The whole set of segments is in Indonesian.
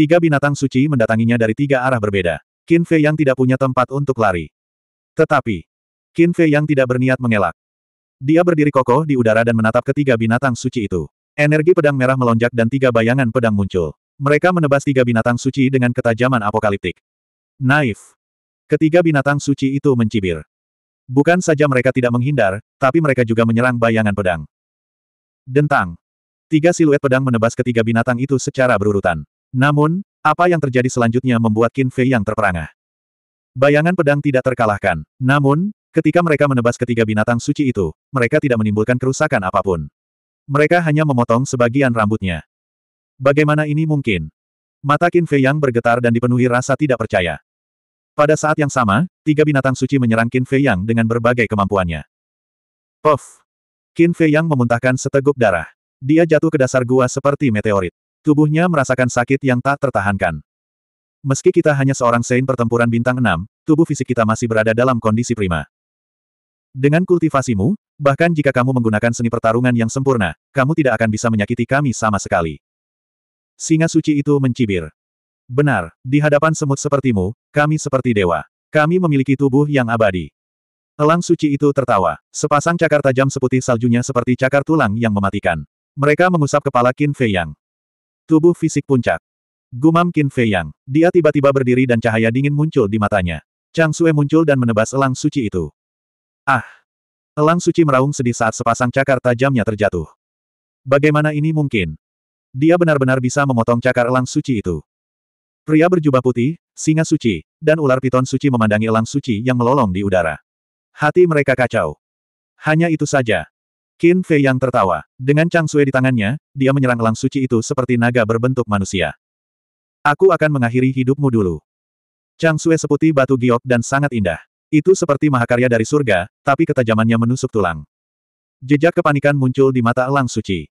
Tiga binatang suci mendatanginya dari tiga arah berbeda. Qin Fei yang tidak punya tempat untuk lari. Tetapi, Qin Fei yang tidak berniat mengelak. Dia berdiri kokoh di udara dan menatap ketiga binatang suci itu. Energi pedang merah melonjak dan tiga bayangan pedang muncul. Mereka menebas tiga binatang suci dengan ketajaman apokaliptik. Naif. Ketiga binatang suci itu mencibir. Bukan saja mereka tidak menghindar, tapi mereka juga menyerang bayangan pedang. Dentang. Tiga siluet pedang menebas ketiga binatang itu secara berurutan. Namun, apa yang terjadi selanjutnya membuat Qin Fei yang terperangah. Bayangan pedang tidak terkalahkan. Namun, ketika mereka menebas ketiga binatang suci itu, mereka tidak menimbulkan kerusakan apapun. Mereka hanya memotong sebagian rambutnya. Bagaimana ini mungkin? Mata Qin Fei yang bergetar dan dipenuhi rasa tidak percaya. Pada saat yang sama, tiga binatang suci menyerang Qin Fei yang dengan berbagai kemampuannya. Puff! Qin Fei yang memuntahkan seteguk darah. Dia jatuh ke dasar gua seperti meteorit. Tubuhnya merasakan sakit yang tak tertahankan. Meski kita hanya seorang sein pertempuran bintang 6, tubuh fisik kita masih berada dalam kondisi prima. Dengan kultivasimu, bahkan jika kamu menggunakan seni pertarungan yang sempurna, kamu tidak akan bisa menyakiti kami sama sekali. Singa suci itu mencibir. Benar, di hadapan semut sepertimu, kami seperti dewa. Kami memiliki tubuh yang abadi. Elang suci itu tertawa. Sepasang cakar tajam seputih saljunya seperti cakar tulang yang mematikan. Mereka mengusap kepala Qin Fei Yang. Tubuh fisik puncak. Gumam Qin Fei Yang. Dia tiba-tiba berdiri dan cahaya dingin muncul di matanya. Chang Sue muncul dan menebas elang suci itu. Ah! Elang suci meraung sedih saat sepasang cakar tajamnya terjatuh. Bagaimana ini mungkin? Dia benar-benar bisa memotong cakar elang suci itu. Pria berjubah putih, singa suci, dan ular piton suci memandangi elang suci yang melolong di udara. Hati mereka kacau. Hanya itu saja, Qin Fei yang tertawa. Dengan Chang Sui di tangannya, dia menyerang elang suci itu seperti naga berbentuk manusia. Aku akan mengakhiri hidupmu dulu. Chang Sui seputih batu giok dan sangat indah. Itu seperti mahakarya dari surga, tapi ketajamannya menusuk tulang. Jejak kepanikan muncul di mata elang suci.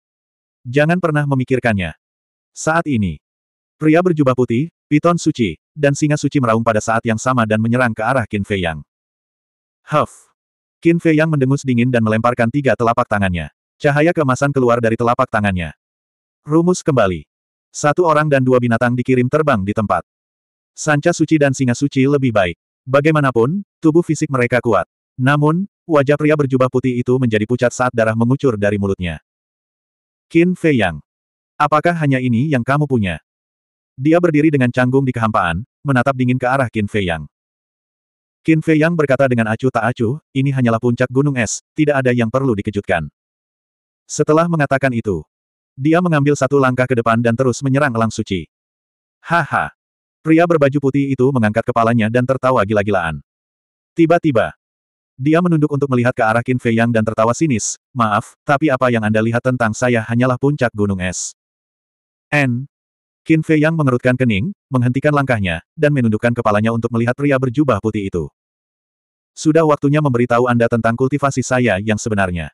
Jangan pernah memikirkannya. Saat ini, pria berjubah putih, piton suci, dan singa suci meraung pada saat yang sama dan menyerang ke arah Qin Fei Yang. Huff! Qin Fei Yang mendengus dingin dan melemparkan tiga telapak tangannya. Cahaya kemasan keluar dari telapak tangannya. Rumus kembali. Satu orang dan dua binatang dikirim terbang di tempat. Sanca suci dan singa suci lebih baik. Bagaimanapun, tubuh fisik mereka kuat. Namun, wajah pria berjubah putih itu menjadi pucat saat darah mengucur dari mulutnya. Qin Fei Yang. Apakah hanya ini yang kamu punya? Dia berdiri dengan canggung di kehampaan, menatap dingin ke arah Qin Fei Yang. Qin Fei Yang berkata dengan acuh tak acuh, ini hanyalah puncak gunung es, tidak ada yang perlu dikejutkan. Setelah mengatakan itu, dia mengambil satu langkah ke depan dan terus menyerang Lang Suci. Haha! Pria berbaju putih itu mengangkat kepalanya dan tertawa gila-gilaan. Tiba-tiba, dia menunduk untuk melihat ke arah Qin Fei Yang dan tertawa sinis, maaf, tapi apa yang Anda lihat tentang saya hanyalah puncak gunung es. N. Qin Fei Yang mengerutkan kening, menghentikan langkahnya, dan menundukkan kepalanya untuk melihat pria berjubah putih itu. Sudah waktunya memberitahu Anda tentang kultivasi saya yang sebenarnya.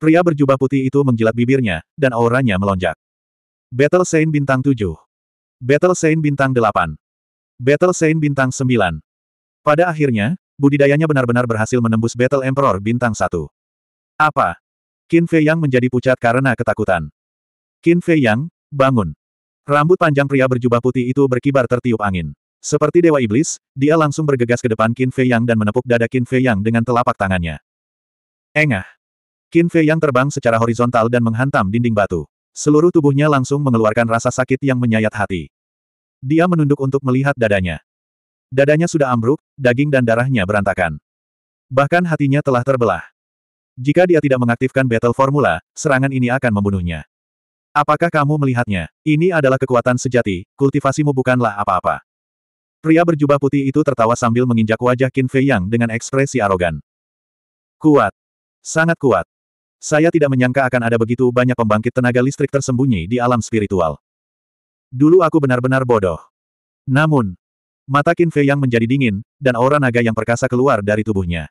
Pria berjubah putih itu menjilat bibirnya, dan auranya melonjak. Battle Saint Bintang 7 Battle Saint Bintang 8 Battle Saint Bintang 9 Pada akhirnya, budidayanya benar-benar berhasil menembus Battle Emperor Bintang 1. Apa? Qin Fei Yang menjadi pucat karena ketakutan. Qin Fei Yang, bangun. Rambut panjang pria berjubah putih itu berkibar tertiup angin. Seperti Dewa Iblis, dia langsung bergegas ke depan Qin Fei Yang dan menepuk dada Qin Fei Yang dengan telapak tangannya. Engah! Qin Fei Yang terbang secara horizontal dan menghantam dinding batu. Seluruh tubuhnya langsung mengeluarkan rasa sakit yang menyayat hati. Dia menunduk untuk melihat dadanya. Dadanya sudah ambruk, daging dan darahnya berantakan. Bahkan hatinya telah terbelah. Jika dia tidak mengaktifkan battle formula, serangan ini akan membunuhnya. Apakah kamu melihatnya? Ini adalah kekuatan sejati, kultivasimu bukanlah apa-apa. Pria berjubah putih itu tertawa sambil menginjak wajah Qin Fei Yang dengan ekspresi arogan. Kuat. Sangat kuat. Saya tidak menyangka akan ada begitu banyak pembangkit tenaga listrik tersembunyi di alam spiritual. Dulu aku benar-benar bodoh. Namun, mata Qin Fei Yang menjadi dingin, dan aura naga yang perkasa keluar dari tubuhnya.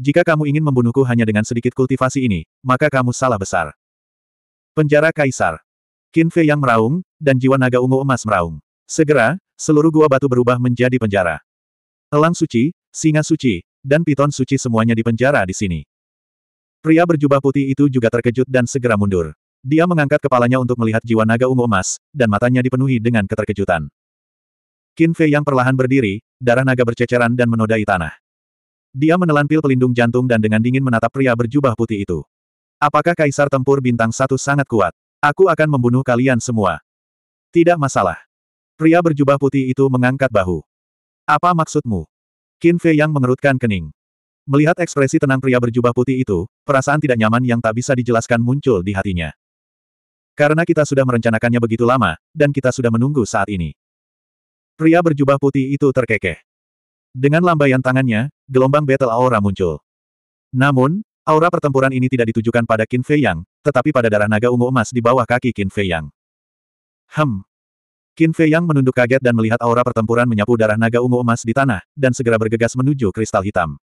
Jika kamu ingin membunuhku hanya dengan sedikit kultivasi ini, maka kamu salah besar. Penjara Kaisar. Qin Fei Yang meraung, dan jiwa naga ungu emas meraung. Segera, seluruh gua batu berubah menjadi penjara. Elang suci, singa suci, dan piton suci semuanya dipenjara di sini. Pria berjubah putih itu juga terkejut dan segera mundur. Dia mengangkat kepalanya untuk melihat jiwa naga ungu emas, dan matanya dipenuhi dengan keterkejutan. Qin Fei yang perlahan berdiri, darah naga berceceran dan menodai tanah. Dia menelan pil pelindung jantung dan dengan dingin menatap pria berjubah putih itu. Apakah kaisar tempur bintang satu sangat kuat? Aku akan membunuh kalian semua. Tidak masalah. Pria berjubah putih itu mengangkat bahu. Apa maksudmu? Qin Fei yang mengerutkan kening. Melihat ekspresi tenang pria berjubah putih itu, perasaan tidak nyaman yang tak bisa dijelaskan muncul di hatinya. Karena kita sudah merencanakannya begitu lama, dan kita sudah menunggu saat ini. Pria berjubah putih itu terkekeh. Dengan lambaian tangannya, gelombang battle aura muncul. Namun, Aura pertempuran ini tidak ditujukan pada Qin Fei Yang, tetapi pada darah naga ungu emas di bawah kaki Qin Fei Yang. Hem, Qin Fei Yang menunduk kaget dan melihat aura pertempuran menyapu darah naga ungu emas di tanah, dan segera bergegas menuju kristal hitam.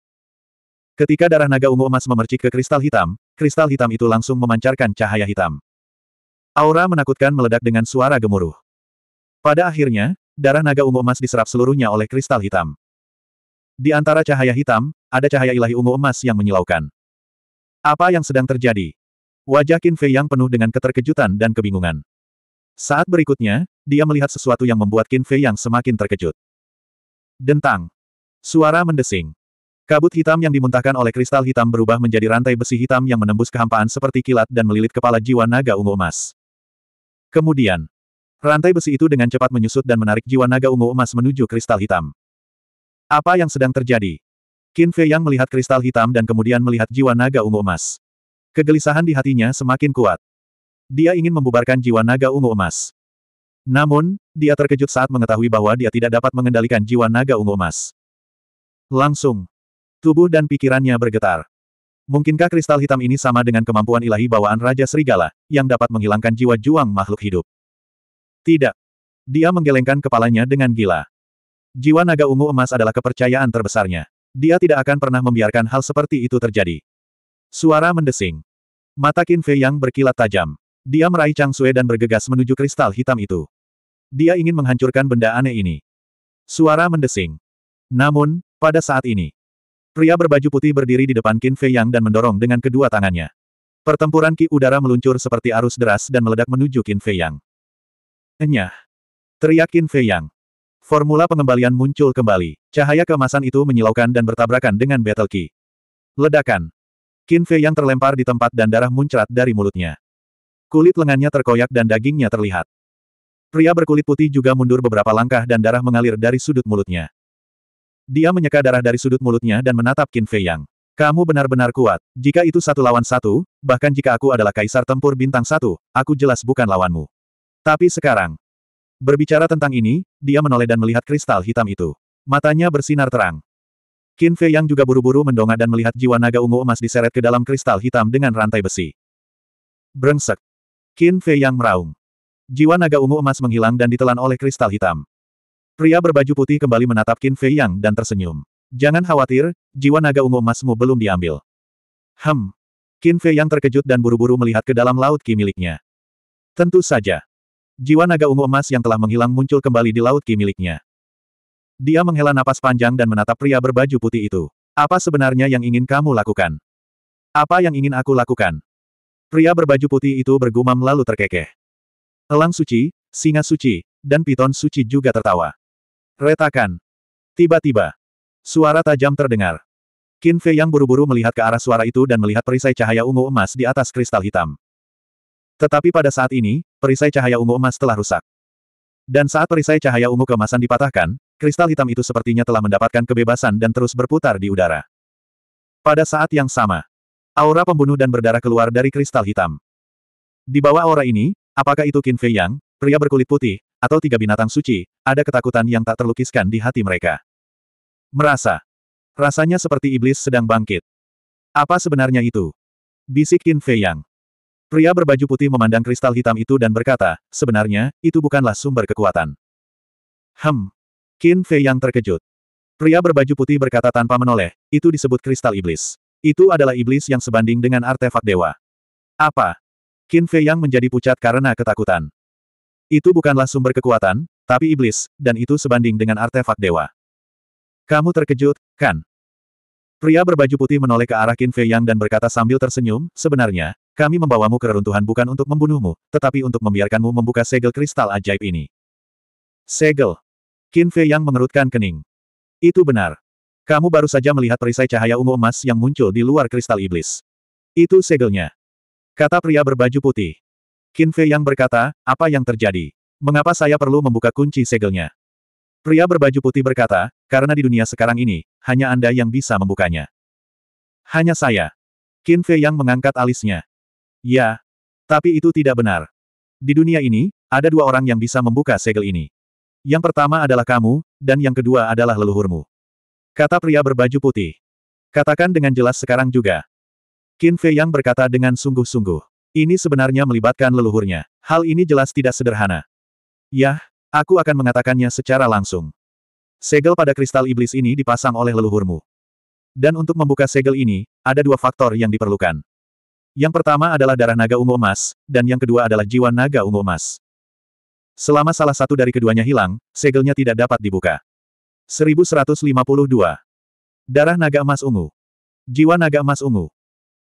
Ketika darah naga ungu emas memercik ke kristal hitam, kristal hitam itu langsung memancarkan cahaya hitam. Aura menakutkan meledak dengan suara gemuruh. Pada akhirnya, darah naga ungu emas diserap seluruhnya oleh kristal hitam. Di antara cahaya hitam, ada cahaya ilahi ungu emas yang menyilaukan. Apa yang sedang terjadi? Wajah Qin Fei Yang penuh dengan keterkejutan dan kebingungan. Saat berikutnya, dia melihat sesuatu yang membuat Qin Fei yang semakin terkejut. Dentang. Suara mendesing. Kabut hitam yang dimuntahkan oleh kristal hitam berubah menjadi rantai besi hitam yang menembus kehampaan seperti kilat dan melilit kepala jiwa naga ungu emas. Kemudian, rantai besi itu dengan cepat menyusut dan menarik jiwa naga ungu emas menuju kristal hitam. Apa yang sedang terjadi? Qin Fei yang melihat kristal hitam dan kemudian melihat jiwa naga ungu emas. Kegelisahan di hatinya semakin kuat. Dia ingin membubarkan jiwa naga ungu emas. Namun, dia terkejut saat mengetahui bahwa dia tidak dapat mengendalikan jiwa naga ungu emas. Langsung. Tubuh dan pikirannya bergetar. Mungkinkah kristal hitam ini sama dengan kemampuan ilahi bawaan Raja Serigala, yang dapat menghilangkan jiwa juang makhluk hidup? Tidak. Dia menggelengkan kepalanya dengan gila. Jiwa naga ungu emas adalah kepercayaan terbesarnya. Dia tidak akan pernah membiarkan hal seperti itu terjadi. Suara mendesing. Mata Qin Fei yang berkilat tajam. Dia meraih Chang Sue dan bergegas menuju kristal hitam itu. Dia ingin menghancurkan benda aneh ini. Suara mendesing. Namun, pada saat ini, pria berbaju putih berdiri di depan Qin Fei Yang dan mendorong dengan kedua tangannya. Pertempuran ki udara meluncur seperti arus deras dan meledak menuju Qin Fei Yang. Enyah. Teriak Qin Fei Yang. Formula pengembalian muncul kembali. Cahaya keemasan itu menyilaukan dan bertabrakan dengan Battle Ki. Ledakan. Qin Fei yang terlempar di tempat dan darah muncrat dari mulutnya. Kulit lengannya terkoyak dan dagingnya terlihat. Pria berkulit putih juga mundur beberapa langkah dan darah mengalir dari sudut mulutnya. Dia menyeka darah dari sudut mulutnya dan menatap Qin Fei Yang. Kamu benar-benar kuat. Jika itu satu lawan satu, bahkan jika aku adalah kaisar tempur bintang satu, aku jelas bukan lawanmu. Tapi sekarang, berbicara tentang ini, dia menoleh dan melihat kristal hitam itu. Matanya bersinar terang. Qin Fei Yang juga buru-buru mendongak dan melihat jiwa naga ungu emas diseret ke dalam kristal hitam dengan rantai besi. Brengsek. Qin Fei yang meraung. Jiwa naga ungu emas menghilang dan ditelan oleh kristal hitam. Pria berbaju putih kembali menatap Qin Fei Yang dan tersenyum. Jangan khawatir, jiwa naga ungu emasmu belum diambil. Hem. Qin Fei Yang terkejut dan buru-buru melihat ke dalam laut ki miliknya. Tentu saja. Jiwa naga ungu emas yang telah menghilang muncul kembali di laut ki miliknya. Dia menghela napas panjang dan menatap pria berbaju putih itu. Apa sebenarnya yang ingin kamu lakukan? Apa yang ingin aku lakukan? Pria berbaju putih itu bergumam lalu terkekeh. Elang suci, singa suci, dan piton suci juga tertawa. Retakan. Tiba-tiba. Suara tajam terdengar. Qin Fei yang buru-buru melihat ke arah suara itu dan melihat perisai cahaya ungu emas di atas kristal hitam. Tetapi pada saat ini, perisai cahaya ungu emas telah rusak. Dan saat perisai cahaya ungu kemasan dipatahkan, kristal hitam itu sepertinya telah mendapatkan kebebasan dan terus berputar di udara. Pada saat yang sama, Aura pembunuh dan berdarah keluar dari kristal hitam. Di bawah aura ini, apakah itu Qin Fei Yang, pria berkulit putih, atau tiga binatang suci, ada ketakutan yang tak terlukiskan di hati mereka. Merasa. Rasanya seperti iblis sedang bangkit. Apa sebenarnya itu? Bisik Qin Fei Yang. Pria berbaju putih memandang kristal hitam itu dan berkata, sebenarnya, itu bukanlah sumber kekuatan. Hem. Qin Fei Yang terkejut. Pria berbaju putih berkata tanpa menoleh, itu disebut kristal iblis. Itu adalah iblis yang sebanding dengan artefak dewa. Apa? Qin Fei Yang menjadi pucat karena ketakutan. Itu bukanlah sumber kekuatan, tapi iblis, dan itu sebanding dengan artefak dewa. Kamu terkejut, kan? Pria berbaju putih menoleh ke arah Qin Fei Yang dan berkata sambil tersenyum, sebenarnya, kami membawamu ke reruntuhan bukan untuk membunuhmu, tetapi untuk membiarkanmu membuka segel kristal ajaib ini. Segel. Qin Fei Yang mengerutkan kening. Itu benar. Kamu baru saja melihat perisai cahaya ungu emas yang muncul di luar kristal iblis. Itu segelnya. Kata pria berbaju putih. Qin Fei yang berkata, apa yang terjadi? Mengapa saya perlu membuka kunci segelnya? Pria berbaju putih berkata, karena di dunia sekarang ini, hanya Anda yang bisa membukanya. Hanya saya. Qin Fei yang mengangkat alisnya. Ya. Tapi itu tidak benar. Di dunia ini, ada dua orang yang bisa membuka segel ini. Yang pertama adalah kamu, dan yang kedua adalah leluhurmu. Kata pria berbaju putih. Katakan dengan jelas sekarang juga. Qin Fei Yang berkata dengan sungguh-sungguh. Ini sebenarnya melibatkan leluhurnya. Hal ini jelas tidak sederhana. Yah, aku akan mengatakannya secara langsung. Segel pada kristal iblis ini dipasang oleh leluhurmu. Dan untuk membuka segel ini, ada dua faktor yang diperlukan. Yang pertama adalah darah naga ungu emas, dan yang kedua adalah jiwa naga ungu emas. Selama salah satu dari keduanya hilang, segelnya tidak dapat dibuka. 1152. Darah naga emas ungu. Jiwa naga emas ungu.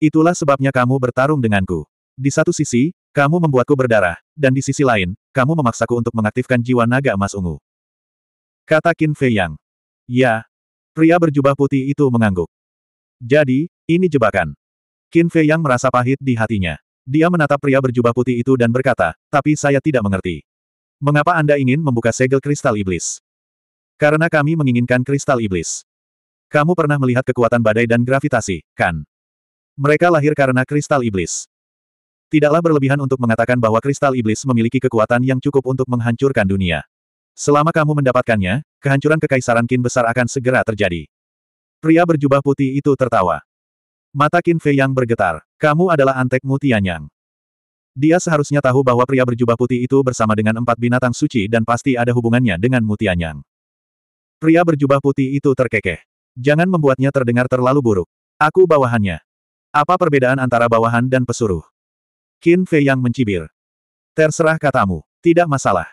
Itulah sebabnya kamu bertarung denganku. Di satu sisi, kamu membuatku berdarah, dan di sisi lain, kamu memaksaku untuk mengaktifkan jiwa naga emas ungu. Kata Qin Fei Yang. Ya. Pria berjubah putih itu mengangguk. Jadi, ini jebakan. Qin Fei Yang merasa pahit di hatinya. Dia menatap pria berjubah putih itu dan berkata, tapi saya tidak mengerti. Mengapa Anda ingin membuka segel kristal iblis? Karena kami menginginkan kristal iblis. Kamu pernah melihat kekuatan badai dan gravitasi, kan? Mereka lahir karena kristal iblis. Tidaklah berlebihan untuk mengatakan bahwa kristal iblis memiliki kekuatan yang cukup untuk menghancurkan dunia. Selama kamu mendapatkannya, kehancuran kekaisaran Qin besar akan segera terjadi. Pria berjubah putih itu tertawa. Mata Qin Fei yang bergetar. Kamu adalah antek Mutianyang. Dia seharusnya tahu bahwa pria berjubah putih itu bersama dengan empat binatang suci dan pasti ada hubungannya dengan Mutianyang. Pria berjubah putih itu terkekeh. Jangan membuatnya terdengar terlalu buruk. Aku bawahannya. Apa perbedaan antara bawahan dan pesuruh? Qin Fei yang mencibir. Terserah katamu. Tidak masalah.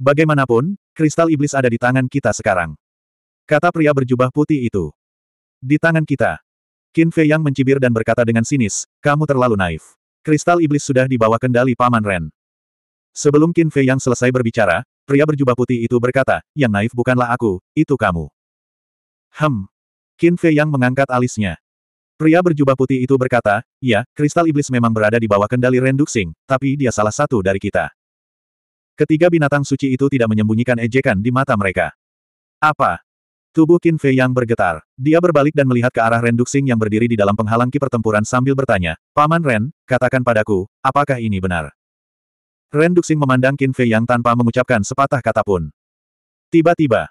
Bagaimanapun, kristal iblis ada di tangan kita sekarang. Kata pria berjubah putih itu. Di tangan kita. Qin Fei yang mencibir dan berkata dengan sinis, kamu terlalu naif. Kristal iblis sudah dibawa kendali Paman Ren. Sebelum Qin Fei yang selesai berbicara, pria berjubah putih itu berkata, yang naif bukanlah aku, itu kamu. Hem. Qin Fei yang mengangkat alisnya. Pria berjubah putih itu berkata, ya, kristal iblis memang berada di bawah kendali Renduxing, tapi dia salah satu dari kita. Ketiga binatang suci itu tidak menyembunyikan ejekan di mata mereka. Apa? Tubuh Qin Fei yang bergetar. Dia berbalik dan melihat ke arah Renduxing yang berdiri di dalam penghalangki pertempuran sambil bertanya, Paman Ren, katakan padaku, apakah ini benar? Ren Duxing memandang Qin Fei Yang tanpa mengucapkan sepatah kata pun. Tiba-tiba,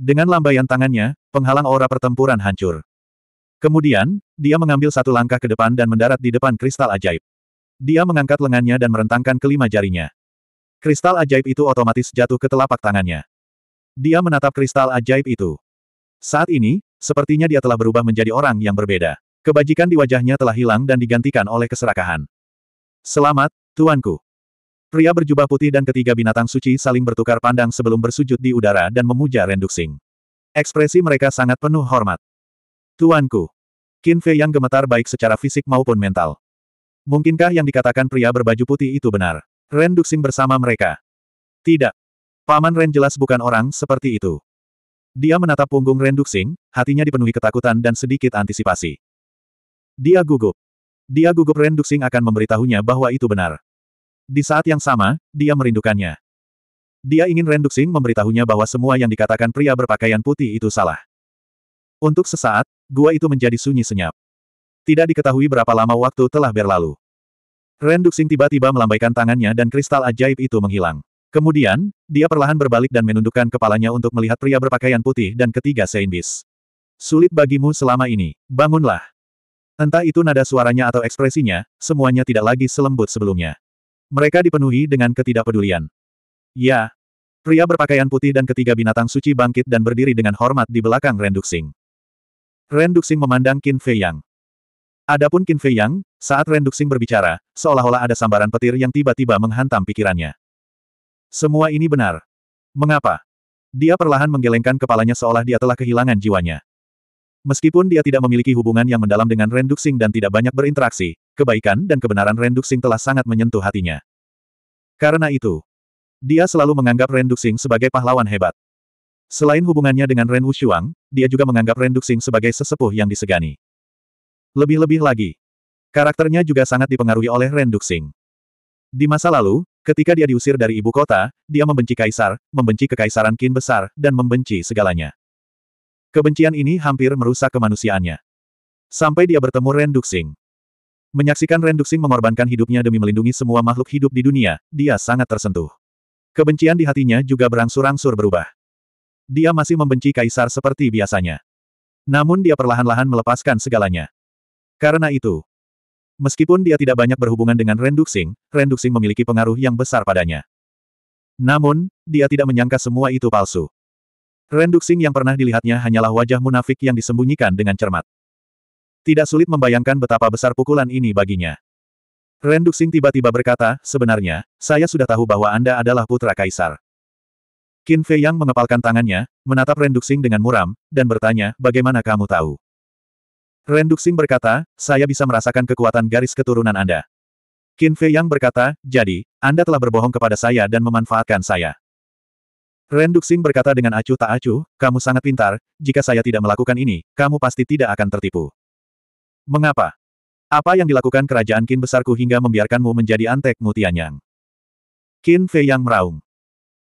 dengan lambaian tangannya, penghalang aura pertempuran hancur. Kemudian, dia mengambil satu langkah ke depan dan mendarat di depan kristal ajaib. Dia mengangkat lengannya dan merentangkan kelima jarinya. Kristal ajaib itu otomatis jatuh ke telapak tangannya. Dia menatap kristal ajaib itu. Saat ini, sepertinya dia telah berubah menjadi orang yang berbeda. Kebajikan di wajahnya telah hilang dan digantikan oleh keserakahan. Selamat, tuanku. Pria berjubah putih dan ketiga binatang suci saling bertukar pandang sebelum bersujud di udara dan memuja Renduxing. Ekspresi mereka sangat penuh hormat. Tuanku. Qin Fei yang gemetar baik secara fisik maupun mental. Mungkinkah yang dikatakan pria berbaju putih itu benar? Renduxing bersama mereka. Tidak. Paman Ren jelas bukan orang seperti itu. Dia menatap punggung Renduxing, hatinya dipenuhi ketakutan dan sedikit antisipasi. Dia gugup. Dia gugup Renduxing akan memberitahunya bahwa itu benar. Di saat yang sama, dia merindukannya. Dia ingin Renduxing memberitahunya bahwa semua yang dikatakan pria berpakaian putih itu salah. Untuk sesaat, gua itu menjadi sunyi senyap. Tidak diketahui berapa lama waktu telah berlalu. Renduxing tiba-tiba melambaikan tangannya dan kristal ajaib itu menghilang. Kemudian, dia perlahan berbalik dan menundukkan kepalanya untuk melihat pria berpakaian putih dan ketiga Seinbis. Sulit bagimu selama ini, bangunlah. Entah itu nada suaranya atau ekspresinya, semuanya tidak lagi selembut sebelumnya. Mereka dipenuhi dengan ketidakpedulian. Ya. Pria berpakaian putih dan ketiga binatang suci bangkit dan berdiri dengan hormat di belakang Renduxing. Renduxing memandang Qin Fei Yang. Adapun Qin Fei Yang, saat Renduxing berbicara, seolah-olah ada sambaran petir yang tiba-tiba menghantam pikirannya. Semua ini benar. Mengapa? Dia perlahan menggelengkan kepalanya seolah dia telah kehilangan jiwanya. Meskipun dia tidak memiliki hubungan yang mendalam dengan Renduxing dan tidak banyak berinteraksi, kebaikan dan kebenaran Renduxing telah sangat menyentuh hatinya. Karena itu, dia selalu menganggap Renduxing sebagai pahlawan hebat. Selain hubungannya dengan Ren Wushuang, dia juga menganggap Renduxing sebagai sesepuh yang disegani. Lebih-lebih lagi, karakternya juga sangat dipengaruhi oleh Renduxing. Di masa lalu, ketika dia diusir dari ibu kota, dia membenci kaisar, membenci kekaisaran Qin besar, dan membenci segalanya. Kebencian ini hampir merusak kemanusiaannya. Sampai dia bertemu Ren Duxing. Menyaksikan Ren Duxing mengorbankan hidupnya demi melindungi semua makhluk hidup di dunia, dia sangat tersentuh. Kebencian di hatinya juga berangsur-angsur berubah. Dia masih membenci Kaisar seperti biasanya. Namun dia perlahan-lahan melepaskan segalanya. Karena itu, meskipun dia tidak banyak berhubungan dengan Ren Duxing, Ren Duxing memiliki pengaruh yang besar padanya. Namun, dia tidak menyangka semua itu palsu. Renduxing yang pernah dilihatnya hanyalah wajah munafik yang disembunyikan dengan cermat. Tidak sulit membayangkan betapa besar pukulan ini baginya. Renduxing tiba-tiba berkata, sebenarnya, saya sudah tahu bahwa Anda adalah putra kaisar. Qin Fei Yang mengepalkan tangannya, menatap Renduxing dengan muram, dan bertanya, bagaimana kamu tahu? Renduxing berkata, saya bisa merasakan kekuatan garis keturunan Anda. Qin Fei Yang berkata, jadi, Anda telah berbohong kepada saya dan memanfaatkan saya. Ren Duxing berkata dengan acuh tak acuh, kamu sangat pintar, jika saya tidak melakukan ini, kamu pasti tidak akan tertipu. Mengapa? Apa yang dilakukan kerajaan Qin besarku hingga membiarkanmu menjadi antek mutianyang? Qin Fei yang meraung.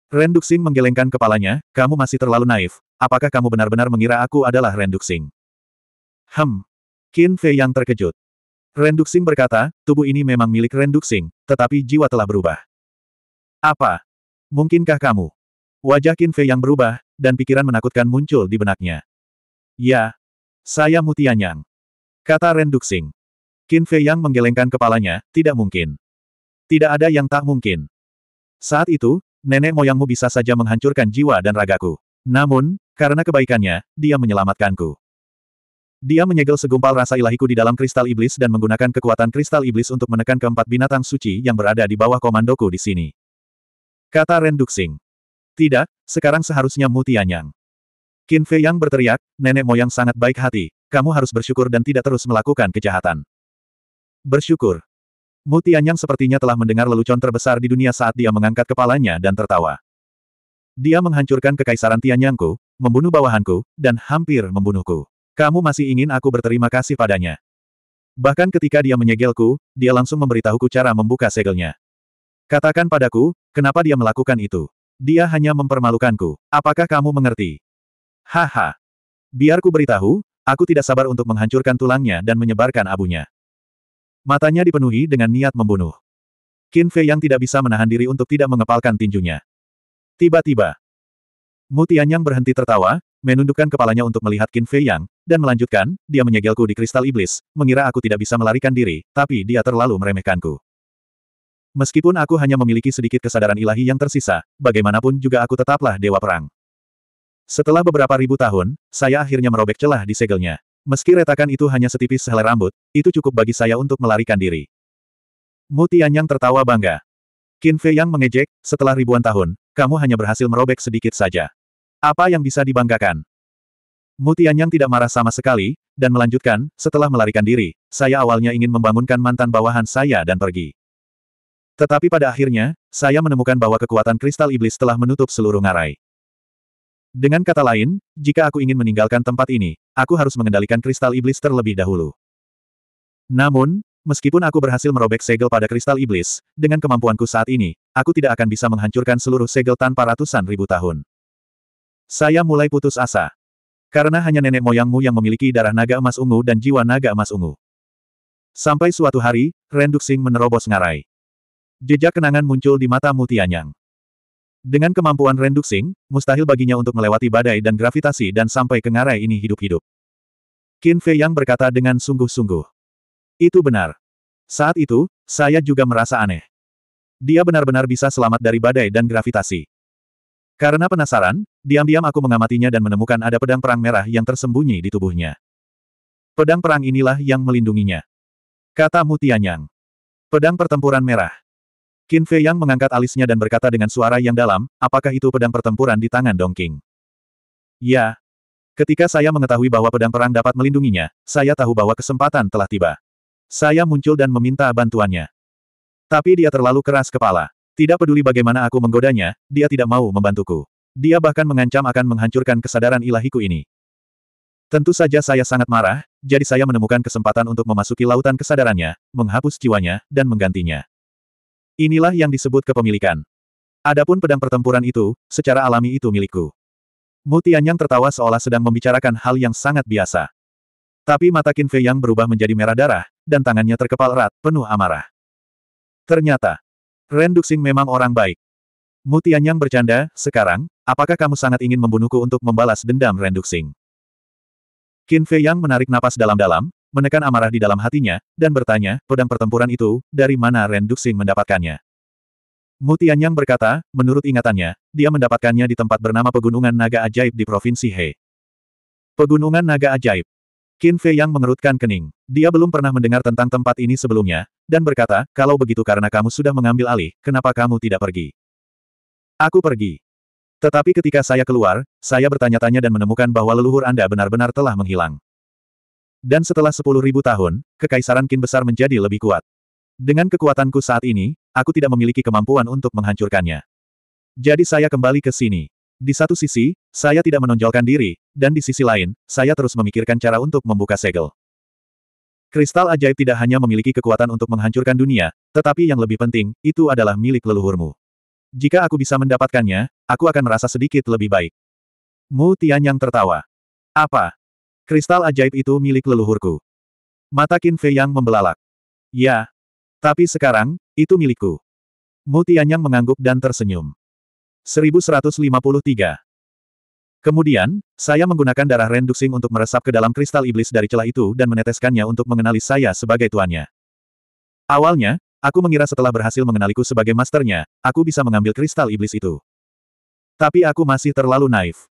Ren Duxing menggelengkan kepalanya, kamu masih terlalu naif, apakah kamu benar-benar mengira aku adalah Ren Duxing? Hem. Qin Fei yang terkejut. Ren Duxing berkata, tubuh ini memang milik Ren Duxing, tetapi jiwa telah berubah. Apa? Mungkinkah kamu? Wajah Qin Fei yang berubah, dan pikiran menakutkan muncul di benaknya. Ya, saya Mutianyang. Kata Ren Duxing. Qin Fei yang menggelengkan kepalanya, tidak mungkin. Tidak ada yang tak mungkin. Saat itu, nenek moyangmu bisa saja menghancurkan jiwa dan ragaku. Namun, karena kebaikannya, dia menyelamatkanku. Dia menyegel segumpal rasa ilahiku di dalam kristal iblis dan menggunakan kekuatan kristal iblis untuk menekan keempat binatang suci yang berada di bawah komandoku di sini. Kata Ren Duxing. Tidak, sekarang seharusnya Mutianyang. Tianyang. Qin Fei Yang berteriak, nenek moyang sangat baik hati, kamu harus bersyukur dan tidak terus melakukan kejahatan. Bersyukur. Mutianyang sepertinya telah mendengar lelucon terbesar di dunia saat dia mengangkat kepalanya dan tertawa. Dia menghancurkan kekaisaran Tianyangku, membunuh bawahanku, dan hampir membunuhku. Kamu masih ingin aku berterima kasih padanya. Bahkan ketika dia menyegelku, dia langsung memberitahuku cara membuka segelnya. Katakan padaku, kenapa dia melakukan itu? Dia hanya mempermalukanku. Apakah kamu mengerti? Haha. Biarku beritahu, aku tidak sabar untuk menghancurkan tulangnya dan menyebarkan abunya. Matanya dipenuhi dengan niat membunuh. Qin Fei yang tidak bisa menahan diri untuk tidak mengepalkan tinjunya. Tiba-tiba, yang berhenti tertawa, menundukkan kepalanya untuk melihat Qin Fei Yang, dan melanjutkan, dia menyegelku di kristal iblis, mengira aku tidak bisa melarikan diri, tapi dia terlalu meremehkanku. Meskipun aku hanya memiliki sedikit kesadaran ilahi yang tersisa, bagaimanapun juga aku tetaplah dewa perang. Setelah beberapa ribu tahun, saya akhirnya merobek celah di segelnya. Meski retakan itu hanya setipis sehelai rambut, itu cukup bagi saya untuk melarikan diri. Mutianyang tertawa bangga. Qin Fei yang mengejek, setelah ribuan tahun, kamu hanya berhasil merobek sedikit saja. Apa yang bisa dibanggakan? Mutianyang tidak marah sama sekali, dan melanjutkan, setelah melarikan diri, saya awalnya ingin membangunkan mantan bawahan saya dan pergi. Tetapi pada akhirnya, saya menemukan bahwa kekuatan kristal iblis telah menutup seluruh ngarai. Dengan kata lain, jika aku ingin meninggalkan tempat ini, aku harus mengendalikan kristal iblis terlebih dahulu. Namun, meskipun aku berhasil merobek segel pada kristal iblis, dengan kemampuanku saat ini, aku tidak akan bisa menghancurkan seluruh segel tanpa ratusan ribu tahun. Saya mulai putus asa. Karena hanya nenek moyangmu yang memiliki darah naga emas ungu dan jiwa naga emas ungu. Sampai suatu hari, Renduxing menerobos ngarai. Jejak kenangan muncul di mata Mutianyang. Dengan kemampuan renduksing, mustahil baginya untuk melewati badai dan gravitasi dan sampai ke ngarai ini hidup-hidup. Qin Fei Yang berkata dengan sungguh-sungguh. Itu benar. Saat itu, saya juga merasa aneh. Dia benar-benar bisa selamat dari badai dan gravitasi. Karena penasaran, diam-diam aku mengamatinya dan menemukan ada pedang perang merah yang tersembunyi di tubuhnya. Pedang perang inilah yang melindunginya. Kata Mutianyang. Pedang pertempuran merah. Qin Fei Yang mengangkat alisnya dan berkata dengan suara yang dalam, apakah itu pedang pertempuran di tangan Dong King? Ya. Ketika saya mengetahui bahwa pedang perang dapat melindunginya, saya tahu bahwa kesempatan telah tiba. Saya muncul dan meminta bantuannya. Tapi dia terlalu keras kepala. Tidak peduli bagaimana aku menggodanya, dia tidak mau membantuku. Dia bahkan mengancam akan menghancurkan kesadaran ilahiku ini. Tentu saja saya sangat marah, jadi saya menemukan kesempatan untuk memasuki lautan kesadarannya, menghapus jiwanya, dan menggantinya. Inilah yang disebut kepemilikan. Adapun pedang pertempuran itu, secara alami itu milikku. Mutianyang tertawa seolah sedang membicarakan hal yang sangat biasa. Tapi mata Qin Fei yang berubah menjadi merah darah, dan tangannya terkepal erat, penuh amarah. Ternyata, Ren Duxing memang orang baik. Mutianyang bercanda, sekarang, apakah kamu sangat ingin membunuhku untuk membalas dendam Ren Duxing? Qin Fei yang menarik napas dalam-dalam, menekan amarah di dalam hatinya, dan bertanya, pedang pertempuran itu, dari mana Ren Duxing mendapatkannya? Mutian Yang berkata, menurut ingatannya, dia mendapatkannya di tempat bernama Pegunungan Naga Ajaib di Provinsi He. Pegunungan Naga Ajaib. Qin Fei Yang mengerutkan kening. Dia belum pernah mendengar tentang tempat ini sebelumnya, dan berkata, kalau begitu karena kamu sudah mengambil alih, kenapa kamu tidak pergi? Aku pergi. Tetapi ketika saya keluar, saya bertanya-tanya dan menemukan bahwa leluhur Anda benar-benar telah menghilang. Dan setelah sepuluh ribu tahun, kekaisaran Qin besar menjadi lebih kuat. Dengan kekuatanku saat ini, aku tidak memiliki kemampuan untuk menghancurkannya. Jadi saya kembali ke sini. Di satu sisi, saya tidak menonjolkan diri, dan di sisi lain, saya terus memikirkan cara untuk membuka segel. Kristal ajaib tidak hanya memiliki kekuatan untuk menghancurkan dunia, tetapi yang lebih penting, itu adalah milik leluhurmu. Jika aku bisa mendapatkannya, aku akan merasa sedikit lebih baik. Mu Tian yang tertawa. Apa? Kristal ajaib itu milik leluhurku. Mata Qin Fei yang membelalak. Ya. Tapi sekarang, itu milikku. Mu Tianyang mengangguk dan tersenyum. 1153. Kemudian, saya menggunakan darah renduksing untuk meresap ke dalam kristal iblis dari celah itu dan meneteskannya untuk mengenali saya sebagai tuannya. Awalnya, aku mengira setelah berhasil mengenaliku sebagai masternya, aku bisa mengambil kristal iblis itu. Tapi aku masih terlalu naif.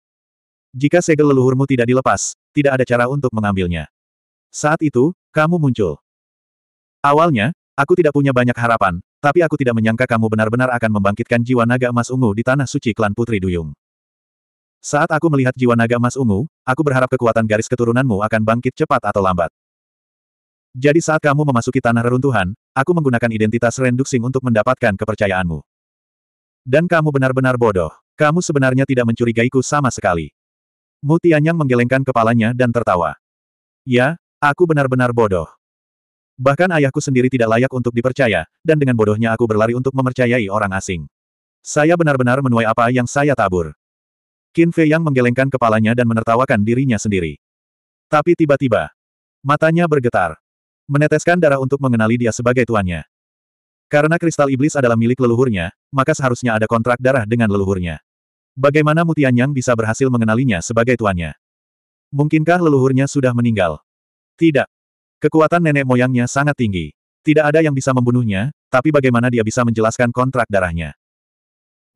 Jika segel leluhurmu tidak dilepas, tidak ada cara untuk mengambilnya. Saat itu, kamu muncul. Awalnya, aku tidak punya banyak harapan, tapi aku tidak menyangka kamu benar-benar akan membangkitkan jiwa naga emas ungu di tanah suci klan Putri Duyung. Saat aku melihat jiwa naga emas ungu, aku berharap kekuatan garis keturunanmu akan bangkit cepat atau lambat. Jadi saat kamu memasuki tanah reruntuhan, aku menggunakan identitas Renduxing untuk mendapatkan kepercayaanmu. Dan kamu benar-benar bodoh. Kamu sebenarnya tidak mencurigaiku sama sekali. Mu Tianyang menggelengkan kepalanya dan tertawa. Ya, aku benar-benar bodoh. Bahkan ayahku sendiri tidak layak untuk dipercaya, dan dengan bodohnya aku berlari untuk memercayai orang asing. Saya benar-benar menuai apa yang saya tabur. Qin Fei Yang menggelengkan kepalanya dan menertawakan dirinya sendiri. Tapi tiba-tiba, matanya bergetar. Meneteskan darah untuk mengenali dia sebagai tuannya. Karena kristal iblis adalah milik leluhurnya, maka seharusnya ada kontrak darah dengan leluhurnya. Bagaimana Mutianyang bisa berhasil mengenalinya sebagai tuannya? Mungkinkah leluhurnya sudah meninggal? Tidak. Kekuatan nenek moyangnya sangat tinggi. Tidak ada yang bisa membunuhnya, tapi bagaimana dia bisa menjelaskan kontrak darahnya?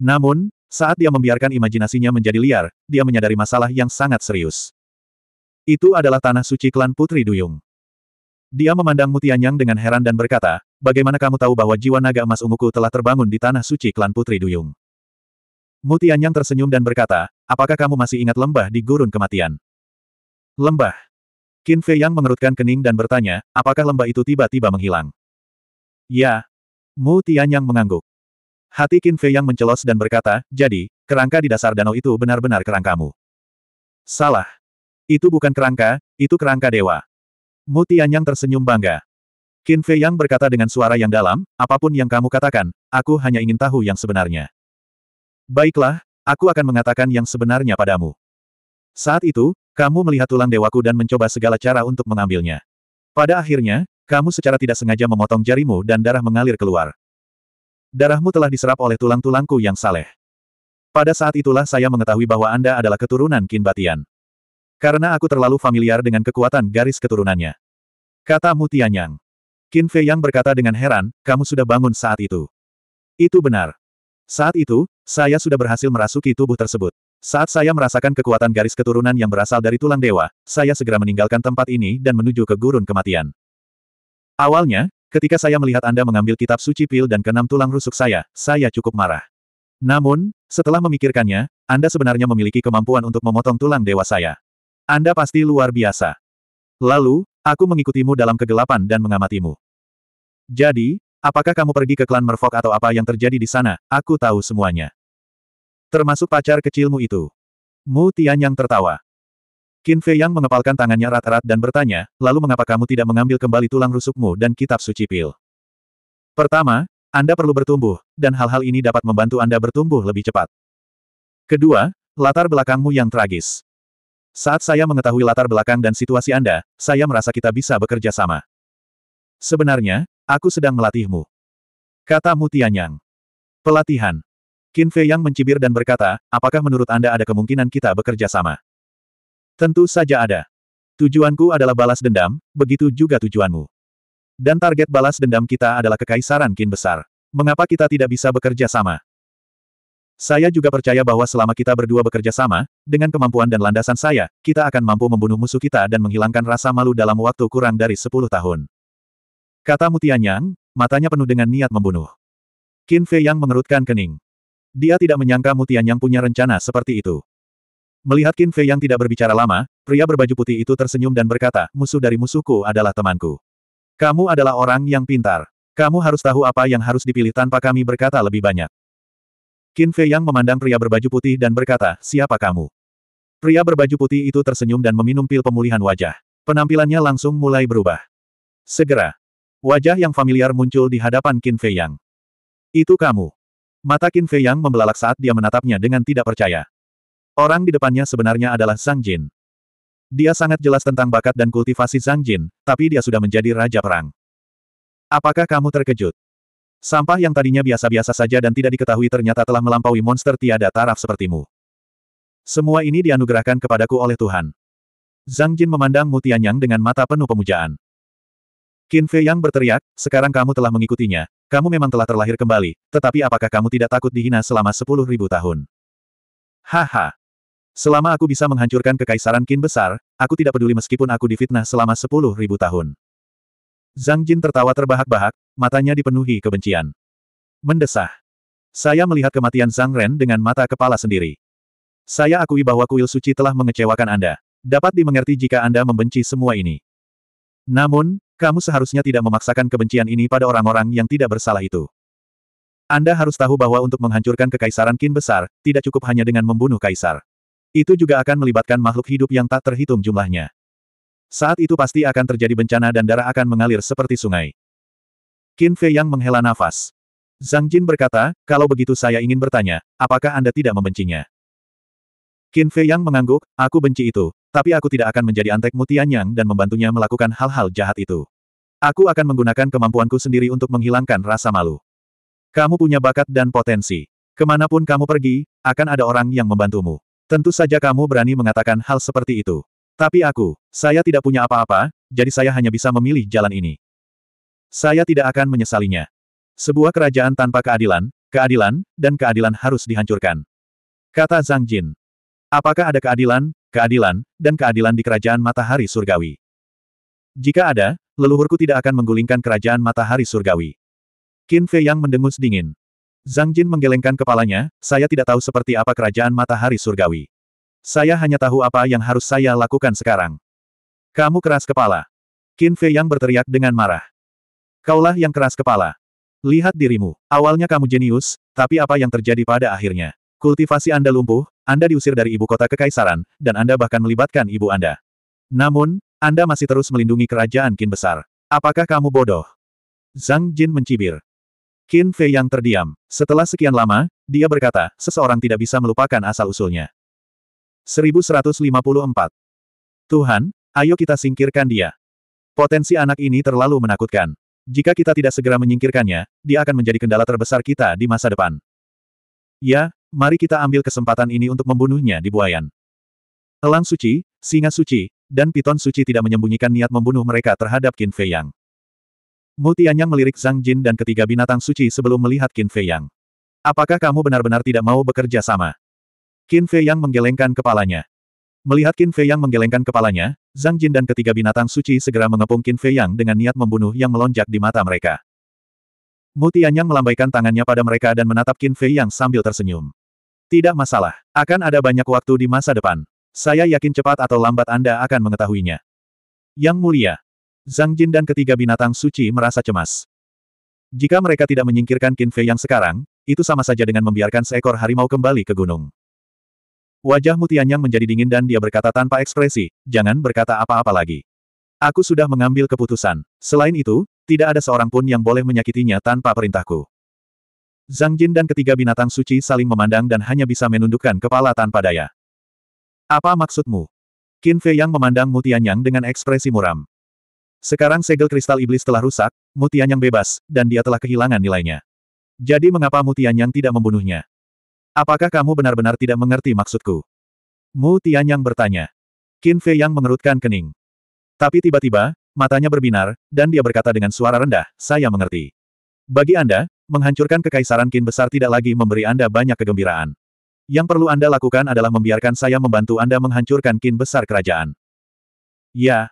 Namun, saat dia membiarkan imajinasinya menjadi liar, dia menyadari masalah yang sangat serius. Itu adalah tanah suci klan Putri Duyung. Dia memandang Mutianyang dengan heran dan berkata, bagaimana kamu tahu bahwa jiwa naga emas unguku telah terbangun di tanah suci klan Putri Duyung? Mutianyang tersenyum dan berkata, apakah kamu masih ingat lembah di gurun kematian? Lembah. Qin Fei Yang mengerutkan kening dan bertanya, apakah lembah itu tiba-tiba menghilang? Ya. Mu Tianyang mengangguk. Hati Qin Fei Yang mencelos dan berkata, jadi, kerangka di dasar danau itu benar-benar kerangkamu. Salah. Itu bukan kerangka, itu kerangka dewa. Mu Tianyang tersenyum bangga. Qin Fei Yang berkata dengan suara yang dalam, apapun yang kamu katakan, aku hanya ingin tahu yang sebenarnya. Baiklah, aku akan mengatakan yang sebenarnya padamu. Saat itu, kamu melihat tulang dewaku dan mencoba segala cara untuk mengambilnya. Pada akhirnya, kamu secara tidak sengaja memotong jarimu dan darah mengalir keluar. Darahmu telah diserap oleh tulang-tulangku yang saleh. Pada saat itulah saya mengetahui bahwa Anda adalah keturunan Kinbatian. Karena aku terlalu familiar dengan kekuatan garis keturunannya. Kata Mutianyang. Qin Fei Yang berkata dengan heran, kamu sudah bangun saat itu. Itu benar. Saat itu, saya sudah berhasil merasuki tubuh tersebut. Saat saya merasakan kekuatan garis keturunan yang berasal dari tulang dewa, saya segera meninggalkan tempat ini dan menuju ke gurun kematian. Awalnya, ketika saya melihat Anda mengambil kitab suci pil dan keenam tulang rusuk saya, saya cukup marah. Namun, setelah memikirkannya, Anda sebenarnya memiliki kemampuan untuk memotong tulang dewa saya. Anda pasti luar biasa. Lalu, aku mengikutimu dalam kegelapan dan mengamatimu. Jadi, apakah kamu pergi ke klan Merfok atau apa yang terjadi di sana, aku tahu semuanya. Termasuk pacar kecilmu itu. Mu Tian yang tertawa. Qin Fei yang mengepalkan tangannya rat-rat dan bertanya, lalu mengapa kamu tidak mengambil kembali tulang rusukmu dan kitab suci pil? Pertama, Anda perlu bertumbuh, dan hal-hal ini dapat membantu Anda bertumbuh lebih cepat. Kedua, latar belakangmu yang tragis. Saat saya mengetahui latar belakang dan situasi Anda, saya merasa kita bisa bekerja sama. Sebenarnya, aku sedang melatihmu. Kata Mu Tianyang. Pelatihan. Qin Fei Yang mencibir dan berkata, apakah menurut Anda ada kemungkinan kita bekerja sama? Tentu saja ada. Tujuanku adalah balas dendam, begitu juga tujuanmu. Dan target balas dendam kita adalah kekaisaran Kin Besar. Mengapa kita tidak bisa bekerja sama? Saya juga percaya bahwa selama kita berdua bekerja sama, dengan kemampuan dan landasan saya, kita akan mampu membunuh musuh kita dan menghilangkan rasa malu dalam waktu kurang dari 10 tahun. Kata Mutianyang, matanya penuh dengan niat membunuh. Qin Fei Yang mengerutkan kening. Dia tidak menyangka Mutian yang punya rencana seperti itu. Melihat Qin Fei yang tidak berbicara lama, pria berbaju putih itu tersenyum dan berkata, musuh dari musuhku adalah temanku. Kamu adalah orang yang pintar. Kamu harus tahu apa yang harus dipilih tanpa kami berkata lebih banyak. Qin Fei yang memandang pria berbaju putih dan berkata, siapa kamu? Pria berbaju putih itu tersenyum dan meminum pil pemulihan wajah. Penampilannya langsung mulai berubah. Segera, wajah yang familiar muncul di hadapan Qin Fei Yang. Itu kamu. Mata Qin Fei Yang membelalak saat dia menatapnya dengan tidak percaya. Orang di depannya sebenarnya adalah Zhang Jin. Dia sangat jelas tentang bakat dan kultivasi Zhang Jin, tapi dia sudah menjadi raja perang. Apakah kamu terkejut? Sampah yang tadinya biasa-biasa saja dan tidak diketahui ternyata telah melampaui monster tiada taraf sepertimu. Semua ini dianugerahkan kepadaku oleh Tuhan. Zhang Jin memandang Mutianyang Tianyang dengan mata penuh pemujaan. Qin Fei Yang berteriak, sekarang kamu telah mengikutinya, kamu memang telah terlahir kembali, tetapi apakah kamu tidak takut dihina selama sepuluh ribu tahun? Haha. Selama aku bisa menghancurkan kekaisaran Qin besar, aku tidak peduli meskipun aku difitnah selama sepuluh ribu tahun. Zhang Jin tertawa terbahak-bahak, matanya dipenuhi kebencian. Mendesah. Saya melihat kematian Zhang Ren dengan mata kepala sendiri. Saya akui bahwa kuil suci telah mengecewakan Anda. Dapat dimengerti jika Anda membenci semua ini. Namun, kamu seharusnya tidak memaksakan kebencian ini pada orang-orang yang tidak bersalah itu. Anda harus tahu bahwa untuk menghancurkan kekaisaran Qin besar, tidak cukup hanya dengan membunuh kaisar. Itu juga akan melibatkan makhluk hidup yang tak terhitung jumlahnya. Saat itu pasti akan terjadi bencana dan darah akan mengalir seperti sungai. Qin Fei yang menghela nafas. Zhang Jin berkata, kalau begitu saya ingin bertanya, apakah Anda tidak membencinya? Qin Fei yang mengangguk, aku benci itu, tapi aku tidak akan menjadi antek mutianyang dan membantunya melakukan hal-hal jahat itu. Aku akan menggunakan kemampuanku sendiri untuk menghilangkan rasa malu. Kamu punya bakat dan potensi. Kemanapun kamu pergi, akan ada orang yang membantumu. Tentu saja kamu berani mengatakan hal seperti itu. Tapi aku, saya tidak punya apa-apa, jadi saya hanya bisa memilih jalan ini. Saya tidak akan menyesalinya. Sebuah kerajaan tanpa keadilan, keadilan, dan keadilan harus dihancurkan. Kata Zhang Jin. Apakah ada keadilan, keadilan, dan keadilan di kerajaan matahari surgawi. Jika ada, leluhurku tidak akan menggulingkan kerajaan matahari surgawi. Qin Fei yang mendengus dingin. Zhang Jin menggelengkan kepalanya, saya tidak tahu seperti apa kerajaan matahari surgawi. Saya hanya tahu apa yang harus saya lakukan sekarang. Kamu keras kepala. Qin Fei yang berteriak dengan marah. Kaulah yang keras kepala. Lihat dirimu. Awalnya kamu jenius, tapi apa yang terjadi pada akhirnya? Kultivasi Anda lumpuh, Anda diusir dari ibu kota kekaisaran, dan Anda bahkan melibatkan ibu Anda. Namun, Anda masih terus melindungi kerajaan Qin besar. Apakah kamu bodoh? Zhang Jin mencibir. Qin Fei yang terdiam. Setelah sekian lama, dia berkata, seseorang tidak bisa melupakan asal-usulnya. 1154. Tuhan, ayo kita singkirkan dia. Potensi anak ini terlalu menakutkan. Jika kita tidak segera menyingkirkannya, dia akan menjadi kendala terbesar kita di masa depan. Ya, mari kita ambil kesempatan ini untuk membunuhnya di buayan. Elang suci, singa suci, dan piton suci tidak menyembunyikan niat membunuh mereka terhadap Qin Fei Yang. Mu Tianyang melirik Zhang Jin dan ketiga binatang suci sebelum melihat Qin Fei Yang. Apakah kamu benar-benar tidak mau bekerja sama? Qin Fei Yang menggelengkan kepalanya. Melihat Qin Fei Yang menggelengkan kepalanya, Zhang Jin dan ketiga binatang suci segera mengepung Qin Fei Yang dengan niat membunuh yang melonjak di mata mereka. Mu Tianyang melambaikan tangannya pada mereka dan menatap Qin Fei Yang sambil tersenyum. Tidak masalah, akan ada banyak waktu di masa depan. Saya yakin cepat atau lambat Anda akan mengetahuinya. Yang mulia, Zhang Jin dan ketiga binatang suci merasa cemas. Jika mereka tidak menyingkirkan Qin Fei yang sekarang, itu sama saja dengan membiarkan seekor harimau kembali ke gunung. Wajah Mutianyang menjadi dingin dan dia berkata tanpa ekspresi, jangan berkata apa-apa lagi. Aku sudah mengambil keputusan. Selain itu, tidak ada seorang pun yang boleh menyakitinya tanpa perintahku. Zhang Jin dan ketiga binatang suci saling memandang dan hanya bisa menundukkan kepala tanpa daya. Apa maksudmu? Qin Fei Yang memandang Mutianyang dengan ekspresi muram. Sekarang segel kristal iblis telah rusak, Mutianyang bebas, dan dia telah kehilangan nilainya. Jadi mengapa Mutianyang tidak membunuhnya? Apakah kamu benar-benar tidak mengerti maksudku? Mu Tianyang bertanya. Qin Fei Yang mengerutkan kening. Tapi tiba-tiba, matanya berbinar, dan dia berkata dengan suara rendah, saya mengerti. Bagi Anda, Menghancurkan kekaisaran Qin besar tidak lagi memberi Anda banyak kegembiraan. Yang perlu Anda lakukan adalah membiarkan saya membantu Anda menghancurkan Qin besar kerajaan. Ya.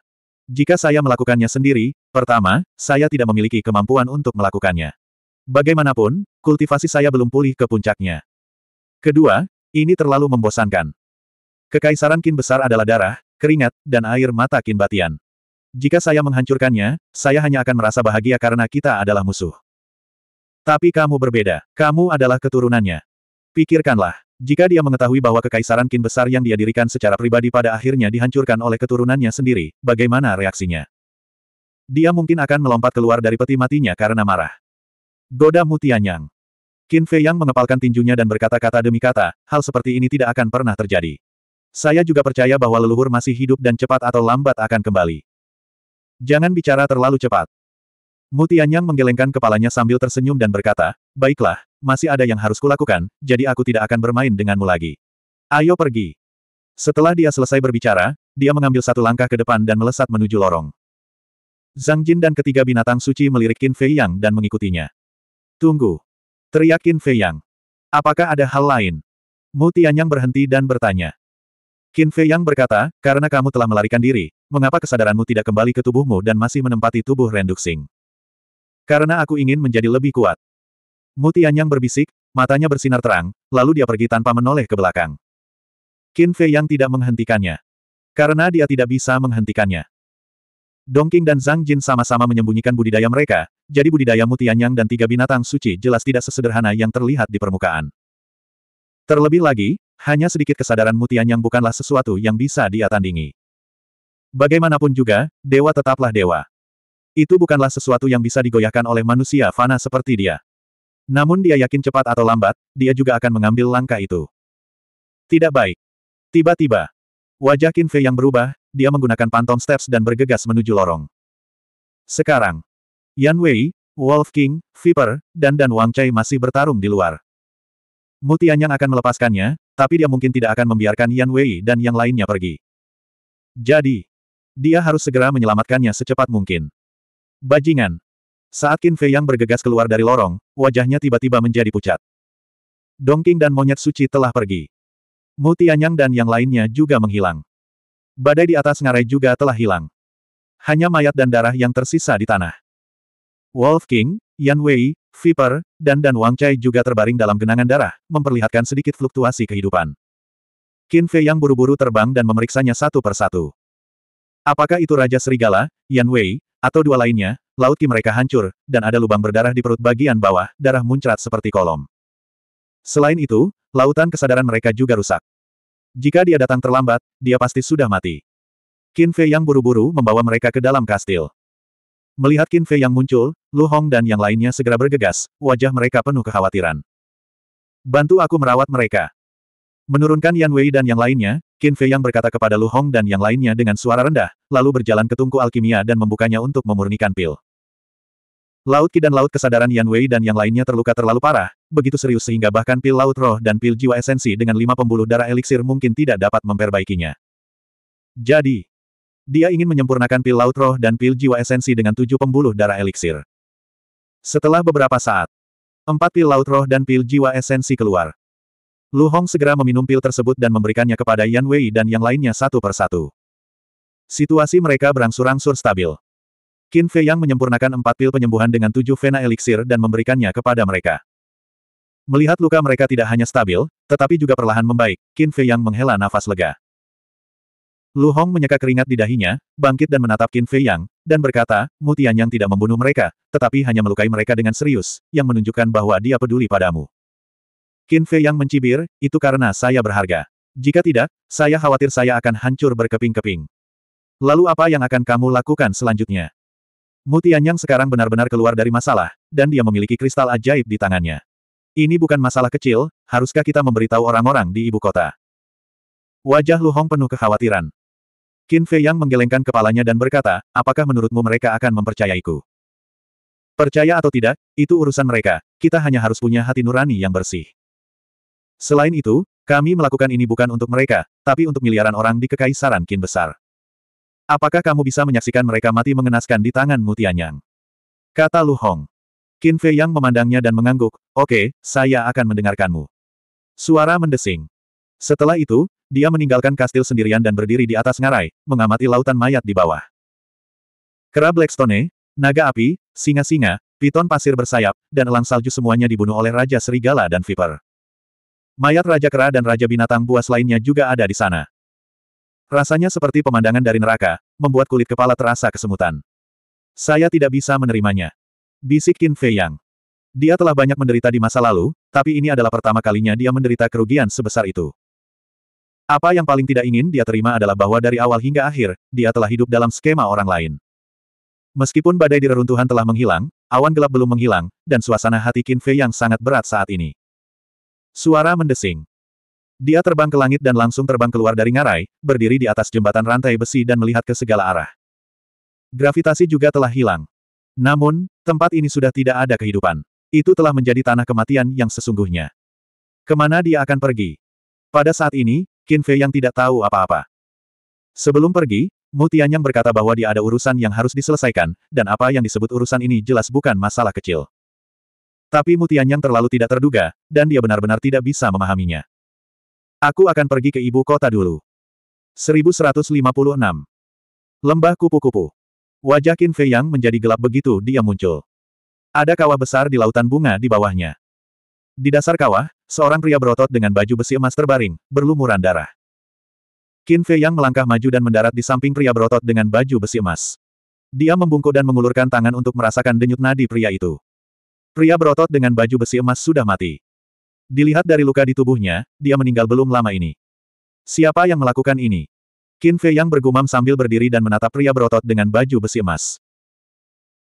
Jika saya melakukannya sendiri, pertama, saya tidak memiliki kemampuan untuk melakukannya. Bagaimanapun, kultivasi saya belum pulih ke puncaknya. Kedua, ini terlalu membosankan. Kekaisaran Qin besar adalah darah, keringat, dan air mata Qin Batian. Jika saya menghancurkannya, saya hanya akan merasa bahagia karena kita adalah musuh. Tapi kamu berbeda. Kamu adalah keturunannya. Pikirkanlah. Jika dia mengetahui bahwa kekaisaran kin besar yang dia dirikan secara pribadi pada akhirnya dihancurkan oleh keturunannya sendiri, bagaimana reaksinya? Dia mungkin akan melompat keluar dari peti matinya karena marah. Goda Mutianyang. Qin Fei Yang mengepalkan tinjunya dan berkata-kata demi kata, hal seperti ini tidak akan pernah terjadi. Saya juga percaya bahwa leluhur masih hidup dan cepat atau lambat akan kembali. Jangan bicara terlalu cepat. Mutianyang menggelengkan kepalanya sambil tersenyum dan berkata, Baiklah, masih ada yang harus kulakukan, jadi aku tidak akan bermain denganmu lagi. Ayo pergi. Setelah dia selesai berbicara, dia mengambil satu langkah ke depan dan melesat menuju lorong. Zhang Jin dan ketiga binatang suci melirik Qin Fei Yang dan mengikutinya. Tunggu. Teriak Qin Fei Yang. Apakah ada hal lain? Mutianyang berhenti dan bertanya. Qin Fei Yang berkata, karena kamu telah melarikan diri, mengapa kesadaranmu tidak kembali ke tubuhmu dan masih menempati tubuh Renduxing?" Karena aku ingin menjadi lebih kuat. Mutianyang berbisik, matanya bersinar terang, lalu dia pergi tanpa menoleh ke belakang. Qin Fei yang tidak menghentikannya. Karena dia tidak bisa menghentikannya. Dongking dan Zhang Jin sama-sama menyembunyikan budidaya mereka, jadi budidaya mutianyang dan tiga binatang suci jelas tidak sesederhana yang terlihat di permukaan. Terlebih lagi, hanya sedikit kesadaran mutianyang bukanlah sesuatu yang bisa dia tandingi. Bagaimanapun juga, dewa tetaplah dewa. Itu bukanlah sesuatu yang bisa digoyahkan oleh manusia fana seperti dia. Namun dia yakin cepat atau lambat, dia juga akan mengambil langkah itu. Tidak baik. Tiba-tiba, wajah Qin Fei yang berubah, dia menggunakan pantom steps dan bergegas menuju lorong. Sekarang, Yan Wei, Wolf King, Viper, dan Dan Wang Chai masih bertarung di luar. Mutian yang akan melepaskannya, tapi dia mungkin tidak akan membiarkan Yan Wei dan yang lainnya pergi. Jadi, dia harus segera menyelamatkannya secepat mungkin. Bajingan. Saat Qin Fei yang bergegas keluar dari lorong, wajahnya tiba-tiba menjadi pucat. Dongking dan monyet suci telah pergi. Mu Tianyang dan yang lainnya juga menghilang. Badai di atas ngarai juga telah hilang. Hanya mayat dan darah yang tersisa di tanah. Wolf King, Yan Wei, Viper, dan Dan Wang Chai juga terbaring dalam genangan darah, memperlihatkan sedikit fluktuasi kehidupan. Qin Fei yang buru-buru terbang dan memeriksanya satu persatu. Apakah itu Raja Serigala, Yan Wei, atau dua lainnya, laut ki mereka hancur, dan ada lubang berdarah di perut bagian bawah, darah muncrat seperti kolom. Selain itu, lautan kesadaran mereka juga rusak. Jika dia datang terlambat, dia pasti sudah mati. Qin Fei yang buru-buru membawa mereka ke dalam kastil. Melihat Qin Fei yang muncul, Lu Hong dan yang lainnya segera bergegas, wajah mereka penuh kekhawatiran. Bantu aku merawat mereka. Menurunkan Yan Wei dan yang lainnya, Qin Fei yang berkata kepada Lu Hong dan yang lainnya dengan suara rendah, lalu berjalan ke tungku alkimia dan membukanya untuk memurnikan pil. Laut Ki dan laut kesadaran Yan Wei dan yang lainnya terluka terlalu parah, begitu serius sehingga bahkan pil laut roh dan pil jiwa esensi dengan lima pembuluh darah eliksir mungkin tidak dapat memperbaikinya. Jadi, dia ingin menyempurnakan pil laut roh dan pil jiwa esensi dengan tujuh pembuluh darah eliksir. Setelah beberapa saat, empat pil laut roh dan pil jiwa esensi keluar. Lu Hong segera meminum pil tersebut dan memberikannya kepada Yan Wei dan yang lainnya satu persatu. Situasi mereka berangsur-angsur stabil. Qin Fei Yang menyempurnakan empat pil penyembuhan dengan tujuh vena eliksir dan memberikannya kepada mereka. Melihat luka mereka tidak hanya stabil, tetapi juga perlahan membaik, Qin Fei Yang menghela nafas lega. Lu Hong menyeka keringat di dahinya, bangkit dan menatap Qin Fei Yang, dan berkata, Mutian Yang tidak membunuh mereka, tetapi hanya melukai mereka dengan serius, yang menunjukkan bahwa dia peduli padamu. Qin Fei yang mencibir, itu karena saya berharga. Jika tidak, saya khawatir saya akan hancur berkeping-keping. Lalu apa yang akan kamu lakukan selanjutnya? Mutian yang sekarang benar-benar keluar dari masalah, dan dia memiliki kristal ajaib di tangannya. Ini bukan masalah kecil, haruskah kita memberitahu orang-orang di ibu kota? Wajah Lu Hong penuh kekhawatiran. Qin Fei yang menggelengkan kepalanya dan berkata, apakah menurutmu mereka akan mempercayaiku? Percaya atau tidak, itu urusan mereka, kita hanya harus punya hati nurani yang bersih. Selain itu, kami melakukan ini bukan untuk mereka, tapi untuk miliaran orang di Kekaisaran Qin Besar. Apakah kamu bisa menyaksikan mereka mati mengenaskan di tangan Mutianyang? Kata Lu Hong. Qin Fei Yang memandangnya dan mengangguk, oke, okay, saya akan mendengarkanmu. Suara mendesing. Setelah itu, dia meninggalkan kastil sendirian dan berdiri di atas ngarai, mengamati lautan mayat di bawah. Kera Blackstone, naga api, singa-singa, piton pasir bersayap, dan elang salju semuanya dibunuh oleh Raja Serigala dan Viper. Mayat Raja Kera dan Raja Binatang Buas lainnya juga ada di sana. Rasanya seperti pemandangan dari neraka, membuat kulit kepala terasa kesemutan. Saya tidak bisa menerimanya. Bisik Qin Fei Yang. Dia telah banyak menderita di masa lalu, tapi ini adalah pertama kalinya dia menderita kerugian sebesar itu. Apa yang paling tidak ingin dia terima adalah bahwa dari awal hingga akhir, dia telah hidup dalam skema orang lain. Meskipun badai di reruntuhan telah menghilang, awan gelap belum menghilang, dan suasana hati Qin Fei yang sangat berat saat ini. Suara mendesing. Dia terbang ke langit dan langsung terbang keluar dari ngarai, berdiri di atas jembatan rantai besi dan melihat ke segala arah. Gravitasi juga telah hilang. Namun, tempat ini sudah tidak ada kehidupan. Itu telah menjadi tanah kematian yang sesungguhnya. Kemana dia akan pergi? Pada saat ini, Qin Fei yang tidak tahu apa-apa. Sebelum pergi, Mutian yang berkata bahwa dia ada urusan yang harus diselesaikan, dan apa yang disebut urusan ini jelas bukan masalah kecil. Tapi yang terlalu tidak terduga, dan dia benar-benar tidak bisa memahaminya. Aku akan pergi ke ibu kota dulu. 1156. Lembah Kupu-Kupu. Wajah Qin Fei Yang menjadi gelap begitu dia muncul. Ada kawah besar di lautan bunga di bawahnya. Di dasar kawah, seorang pria berotot dengan baju besi emas terbaring, berlumuran darah. Qin Fei Yang melangkah maju dan mendarat di samping pria berotot dengan baju besi emas. Dia membungkuk dan mengulurkan tangan untuk merasakan denyut nadi pria itu. Pria berotot dengan baju besi emas sudah mati. Dilihat dari luka di tubuhnya, dia meninggal belum lama ini. Siapa yang melakukan ini? Qin Fei yang bergumam sambil berdiri dan menatap pria berotot dengan baju besi emas.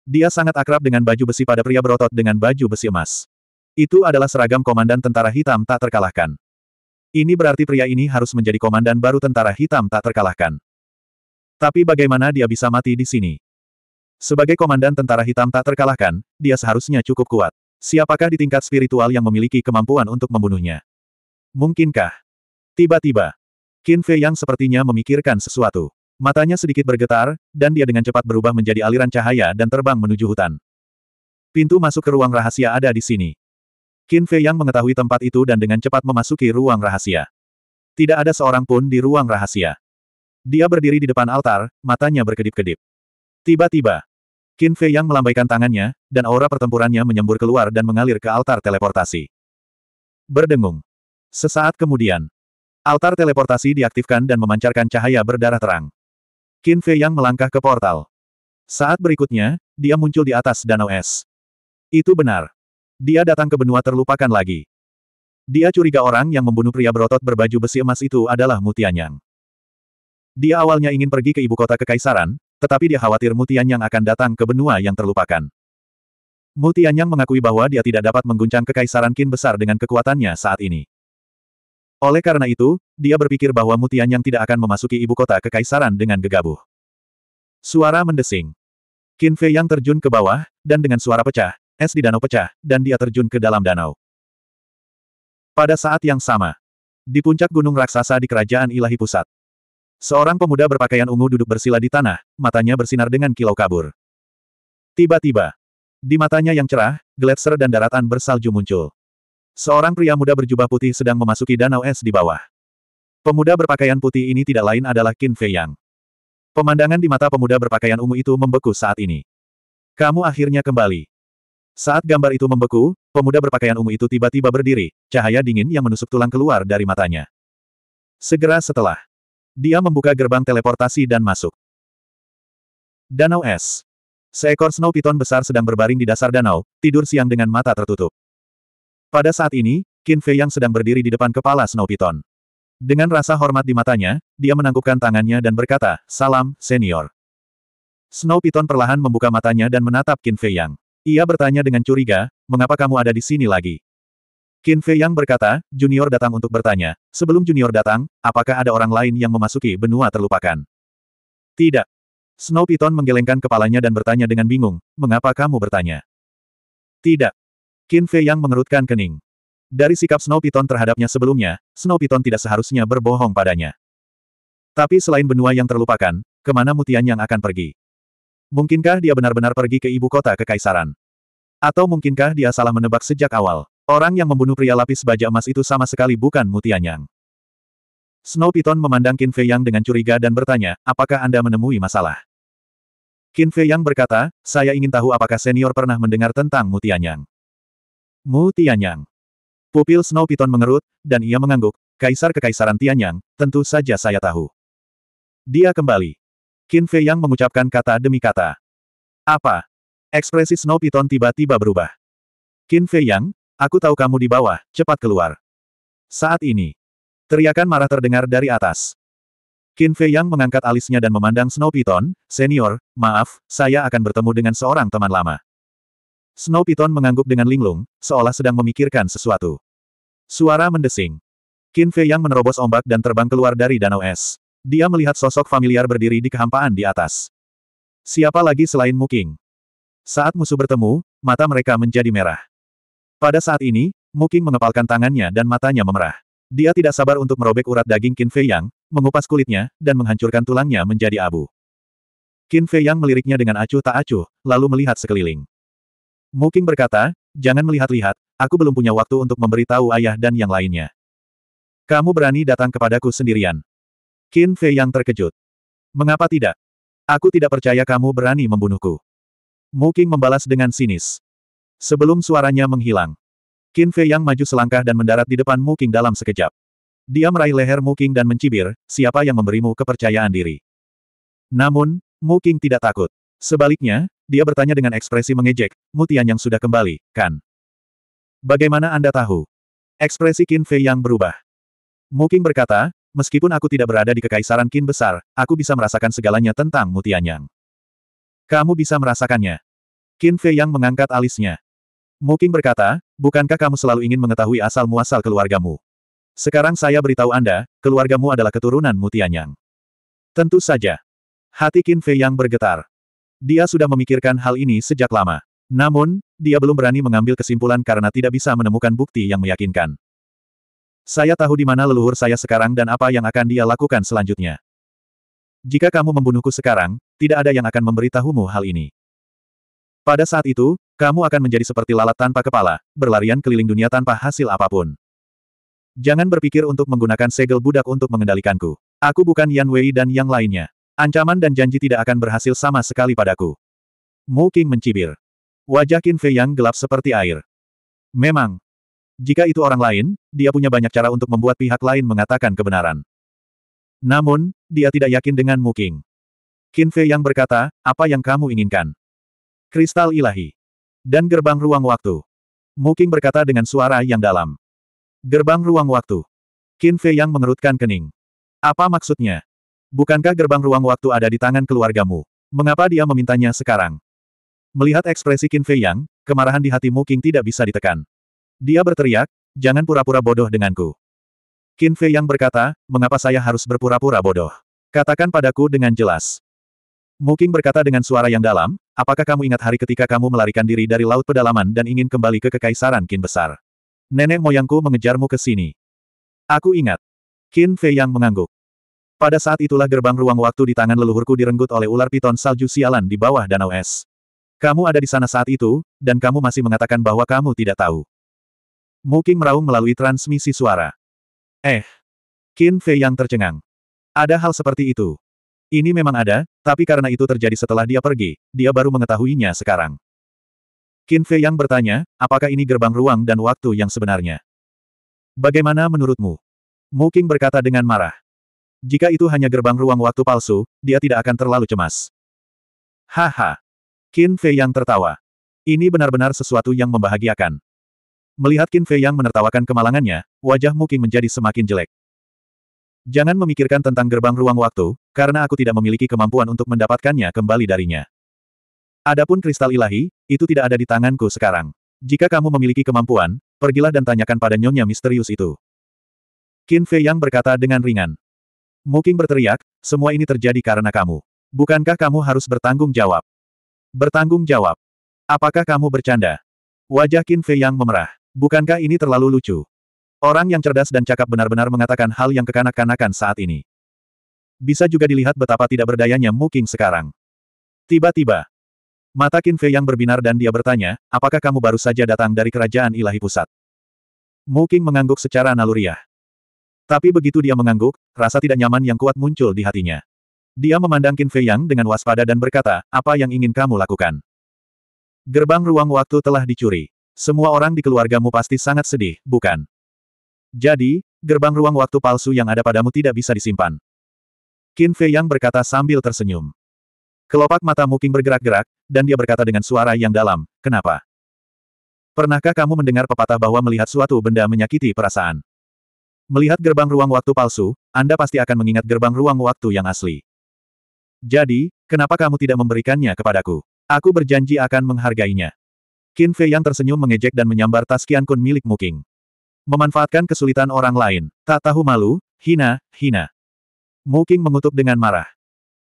Dia sangat akrab dengan baju besi pada pria berotot dengan baju besi emas. Itu adalah seragam komandan tentara hitam tak terkalahkan. Ini berarti pria ini harus menjadi komandan baru tentara hitam tak terkalahkan. Tapi bagaimana dia bisa mati di sini? Sebagai komandan tentara hitam tak terkalahkan, dia seharusnya cukup kuat. Siapakah di tingkat spiritual yang memiliki kemampuan untuk membunuhnya? Mungkinkah? Tiba-tiba, Qin Fei yang sepertinya memikirkan sesuatu. Matanya sedikit bergetar, dan dia dengan cepat berubah menjadi aliran cahaya dan terbang menuju hutan. Pintu masuk ke ruang rahasia ada di sini. Qin Fei yang mengetahui tempat itu dan dengan cepat memasuki ruang rahasia. Tidak ada seorang pun di ruang rahasia. Dia berdiri di depan altar, matanya berkedip-kedip. Tiba-tiba, Qin Fei Yang melambaikan tangannya, dan aura pertempurannya menyembur keluar dan mengalir ke altar teleportasi. Berdengung. Sesaat kemudian, altar teleportasi diaktifkan dan memancarkan cahaya berdarah terang. Qin Fei Yang melangkah ke portal. Saat berikutnya, dia muncul di atas danau es. Itu benar. Dia datang ke benua terlupakan lagi. Dia curiga orang yang membunuh pria berotot berbaju besi emas itu adalah Mutianyang. Dia awalnya ingin pergi ke ibu kota kekaisaran, tetapi dia khawatir yang akan datang ke benua yang terlupakan. Yang mengakui bahwa dia tidak dapat mengguncang kekaisaran Qin besar dengan kekuatannya saat ini. Oleh karena itu, dia berpikir bahwa Yang tidak akan memasuki ibu kota kekaisaran dengan gegabah. Suara mendesing. Qin Fei yang terjun ke bawah, dan dengan suara pecah, es di danau pecah, dan dia terjun ke dalam danau. Pada saat yang sama, di puncak gunung raksasa di kerajaan ilahi pusat, Seorang pemuda berpakaian ungu duduk bersila di tanah, matanya bersinar dengan kilau kabur. Tiba-tiba, di matanya yang cerah, gletser dan daratan bersalju muncul. Seorang pria muda berjubah putih sedang memasuki danau es di bawah. Pemuda berpakaian putih ini tidak lain adalah Qin Fei Yang. Pemandangan di mata pemuda berpakaian ungu itu membeku saat ini. Kamu akhirnya kembali. Saat gambar itu membeku, pemuda berpakaian ungu itu tiba-tiba berdiri, cahaya dingin yang menusuk tulang keluar dari matanya. Segera setelah dia membuka gerbang teleportasi dan masuk. Danau es. Seekor snow piton besar sedang berbaring di dasar danau, tidur siang dengan mata tertutup. Pada saat ini, Qin Fei yang sedang berdiri di depan kepala snow piton. Dengan rasa hormat di matanya, dia menangkupkan tangannya dan berkata, Salam, senior. Snow Piton perlahan membuka matanya dan menatap Qin Fei Yang. Ia bertanya dengan curiga, mengapa kamu ada di sini lagi? Qin Fei Yang berkata, Junior datang untuk bertanya. Sebelum Junior datang, apakah ada orang lain yang memasuki benua terlupakan? Tidak. Snow Piton menggelengkan kepalanya dan bertanya dengan bingung, mengapa kamu bertanya? Tidak. Qin Fei Yang mengerutkan kening. Dari sikap Snow Piton terhadapnya sebelumnya, Snow Piton tidak seharusnya berbohong padanya. Tapi selain benua yang terlupakan, kemana Mutian yang akan pergi? Mungkinkah dia benar-benar pergi ke ibu kota kekaisaran? Atau mungkinkah dia salah menebak sejak awal? Orang yang membunuh pria lapis baja emas itu sama sekali bukan Mutianyang. Snow Piton memandang Qin Fei Yang dengan curiga dan bertanya, apakah Anda menemui masalah? Qin Fei Yang berkata, saya ingin tahu apakah senior pernah mendengar tentang Mutianyang. Mutianyang. Pupil Snow Piton mengerut, dan ia mengangguk, Kaisar Kekaisaran Tianyang, tentu saja saya tahu. Dia kembali. Qin Fei Yang mengucapkan kata demi kata. Apa? Ekspresi Snow Piton tiba-tiba berubah. Qin Fei Yang, Aku tahu kamu di bawah, cepat keluar. Saat ini. Teriakan marah terdengar dari atas. Qin Fei Yang mengangkat alisnya dan memandang Snow Piton, senior, maaf, saya akan bertemu dengan seorang teman lama. Snow Piton mengangguk dengan linglung, seolah sedang memikirkan sesuatu. Suara mendesing. Qin Fei Yang menerobos ombak dan terbang keluar dari danau es. Dia melihat sosok familiar berdiri di kehampaan di atas. Siapa lagi selain Muking? Saat musuh bertemu, mata mereka menjadi merah. Pada saat ini, Muking mengepalkan tangannya dan matanya memerah. Dia tidak sabar untuk merobek urat daging Qin Fei Yang, mengupas kulitnya, dan menghancurkan tulangnya menjadi abu. Qin Fei Yang meliriknya dengan acuh tak acuh, lalu melihat sekeliling. Muking berkata, jangan melihat-lihat, aku belum punya waktu untuk memberitahu ayah dan yang lainnya. Kamu berani datang kepadaku sendirian. Qin Fei Yang terkejut. Mengapa tidak? Aku tidak percaya kamu berani membunuhku. Muking membalas dengan sinis. Sebelum suaranya menghilang. Qin Fei yang maju selangkah dan mendarat di depan Mu dalam sekejap. Dia meraih leher Mu dan mencibir, siapa yang memberimu kepercayaan diri. Namun, Mu tidak takut. Sebaliknya, dia bertanya dengan ekspresi mengejek, mutian yang sudah kembali, kan? Bagaimana Anda tahu? Ekspresi Qin Fei yang berubah. Mu berkata, meskipun aku tidak berada di kekaisaran Qin besar, aku bisa merasakan segalanya tentang Mutian Yang. Kamu bisa merasakannya. Qin Fei Yang mengangkat alisnya. Muking berkata, bukankah kamu selalu ingin mengetahui asal-muasal keluargamu? Sekarang saya beritahu Anda, keluargamu adalah keturunan Mutianyang. Tentu saja. Hati Qin Fei yang bergetar. Dia sudah memikirkan hal ini sejak lama. Namun, dia belum berani mengambil kesimpulan karena tidak bisa menemukan bukti yang meyakinkan. Saya tahu di mana leluhur saya sekarang dan apa yang akan dia lakukan selanjutnya. Jika kamu membunuhku sekarang, tidak ada yang akan memberitahumu hal ini. Pada saat itu, kamu akan menjadi seperti lalat tanpa kepala, berlarian keliling dunia tanpa hasil apapun. Jangan berpikir untuk menggunakan segel budak untuk mengendalikanku. Aku bukan Yan Wei dan yang lainnya. Ancaman dan janji tidak akan berhasil sama sekali padaku. Mu Qing mencibir. Wajah Qin Fei yang gelap seperti air. Memang. Jika itu orang lain, dia punya banyak cara untuk membuat pihak lain mengatakan kebenaran. Namun, dia tidak yakin dengan Mu Qing. Qin Fei yang berkata, apa yang kamu inginkan? Kristal ilahi. Dan gerbang ruang waktu. Muking berkata dengan suara yang dalam. Gerbang ruang waktu. Qin Fei yang mengerutkan kening. Apa maksudnya? Bukankah gerbang ruang waktu ada di tangan keluargamu? Mengapa dia memintanya sekarang? Melihat ekspresi Qin Fei Yang, kemarahan di hati Muking tidak bisa ditekan. Dia berteriak, jangan pura-pura bodoh denganku. Qin Fei Yang berkata, mengapa saya harus berpura-pura bodoh? Katakan padaku dengan jelas. Muking berkata dengan suara yang dalam, Apakah kamu ingat hari ketika kamu melarikan diri dari laut pedalaman dan ingin kembali ke kekaisaran Qin besar? Nenek moyangku mengejarmu ke sini. Aku ingat. Qin Fei yang mengangguk. Pada saat itulah gerbang ruang waktu di tangan leluhurku direnggut oleh ular piton salju sialan di bawah danau es. Kamu ada di sana saat itu, dan kamu masih mengatakan bahwa kamu tidak tahu. Muking meraung melalui transmisi suara. Eh. Qin Fei yang tercengang. Ada hal seperti itu. Ini memang ada, tapi karena itu terjadi setelah dia pergi, dia baru mengetahuinya sekarang. Qin Fei yang bertanya, apakah ini gerbang ruang dan waktu yang sebenarnya? Bagaimana menurutmu? Mu King berkata dengan marah. Jika itu hanya gerbang ruang waktu palsu, dia tidak akan terlalu cemas. Haha. Qin Fei yang tertawa. Ini benar-benar sesuatu yang membahagiakan. Melihat Qin Fei yang menertawakan kemalangannya, wajah Mu King menjadi semakin jelek. Jangan memikirkan tentang gerbang ruang waktu, karena aku tidak memiliki kemampuan untuk mendapatkannya kembali darinya. Adapun kristal ilahi, itu tidak ada di tanganku sekarang. Jika kamu memiliki kemampuan, pergilah dan tanyakan pada nyonya misterius itu. Qin Fei Yang berkata dengan ringan. Muking berteriak, semua ini terjadi karena kamu. Bukankah kamu harus bertanggung jawab? Bertanggung jawab. Apakah kamu bercanda? Wajah Qin Fei Yang memerah. Bukankah ini terlalu lucu? Orang yang cerdas dan cakap benar-benar mengatakan hal yang kekanak-kanakan saat ini. Bisa juga dilihat betapa tidak berdayanya Muking sekarang. Tiba-tiba, mata Qin Fei yang berbinar dan dia bertanya, apakah kamu baru saja datang dari kerajaan ilahi pusat? Muking mengangguk secara naluriah. Tapi begitu dia mengangguk, rasa tidak nyaman yang kuat muncul di hatinya. Dia memandang Qin Fei yang dengan waspada dan berkata, apa yang ingin kamu lakukan? Gerbang ruang waktu telah dicuri. Semua orang di keluargamu pasti sangat sedih, bukan? Jadi, gerbang ruang waktu palsu yang ada padamu tidak bisa disimpan. Qin Fei Yang berkata sambil tersenyum. Kelopak mata Muking bergerak-gerak, dan dia berkata dengan suara yang dalam, kenapa? Pernahkah kamu mendengar pepatah bahwa melihat suatu benda menyakiti perasaan? Melihat gerbang ruang waktu palsu, Anda pasti akan mengingat gerbang ruang waktu yang asli. Jadi, kenapa kamu tidak memberikannya kepadaku? Aku berjanji akan menghargainya. Qin Fei yang tersenyum mengejek dan menyambar tas kian Kun milik Muking. Memanfaatkan kesulitan orang lain, tak tahu malu, hina, hina. Muking mengutuk dengan marah.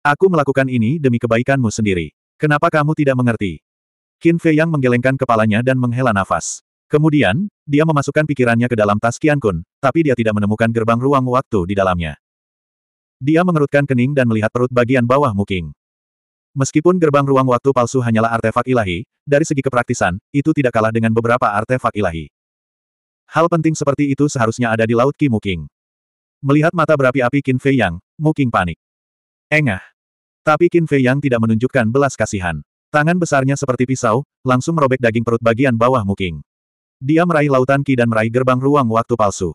Aku melakukan ini demi kebaikanmu sendiri. Kenapa kamu tidak mengerti? Qin Fei Yang menggelengkan kepalanya dan menghela nafas. Kemudian, dia memasukkan pikirannya ke dalam tas Qian Kun, tapi dia tidak menemukan gerbang ruang waktu di dalamnya. Dia mengerutkan kening dan melihat perut bagian bawah Muking. Meskipun gerbang ruang waktu palsu hanyalah artefak ilahi, dari segi kepraktisan, itu tidak kalah dengan beberapa artefak ilahi. Hal penting seperti itu seharusnya ada di Laut Ki King. Melihat mata berapi-api Qin Fei Yang, Mu panik. Engah. Tapi Qin Fei Yang tidak menunjukkan belas kasihan. Tangan besarnya seperti pisau, langsung merobek daging perut bagian bawah Mu Dia meraih lautan Ki dan meraih gerbang ruang waktu palsu.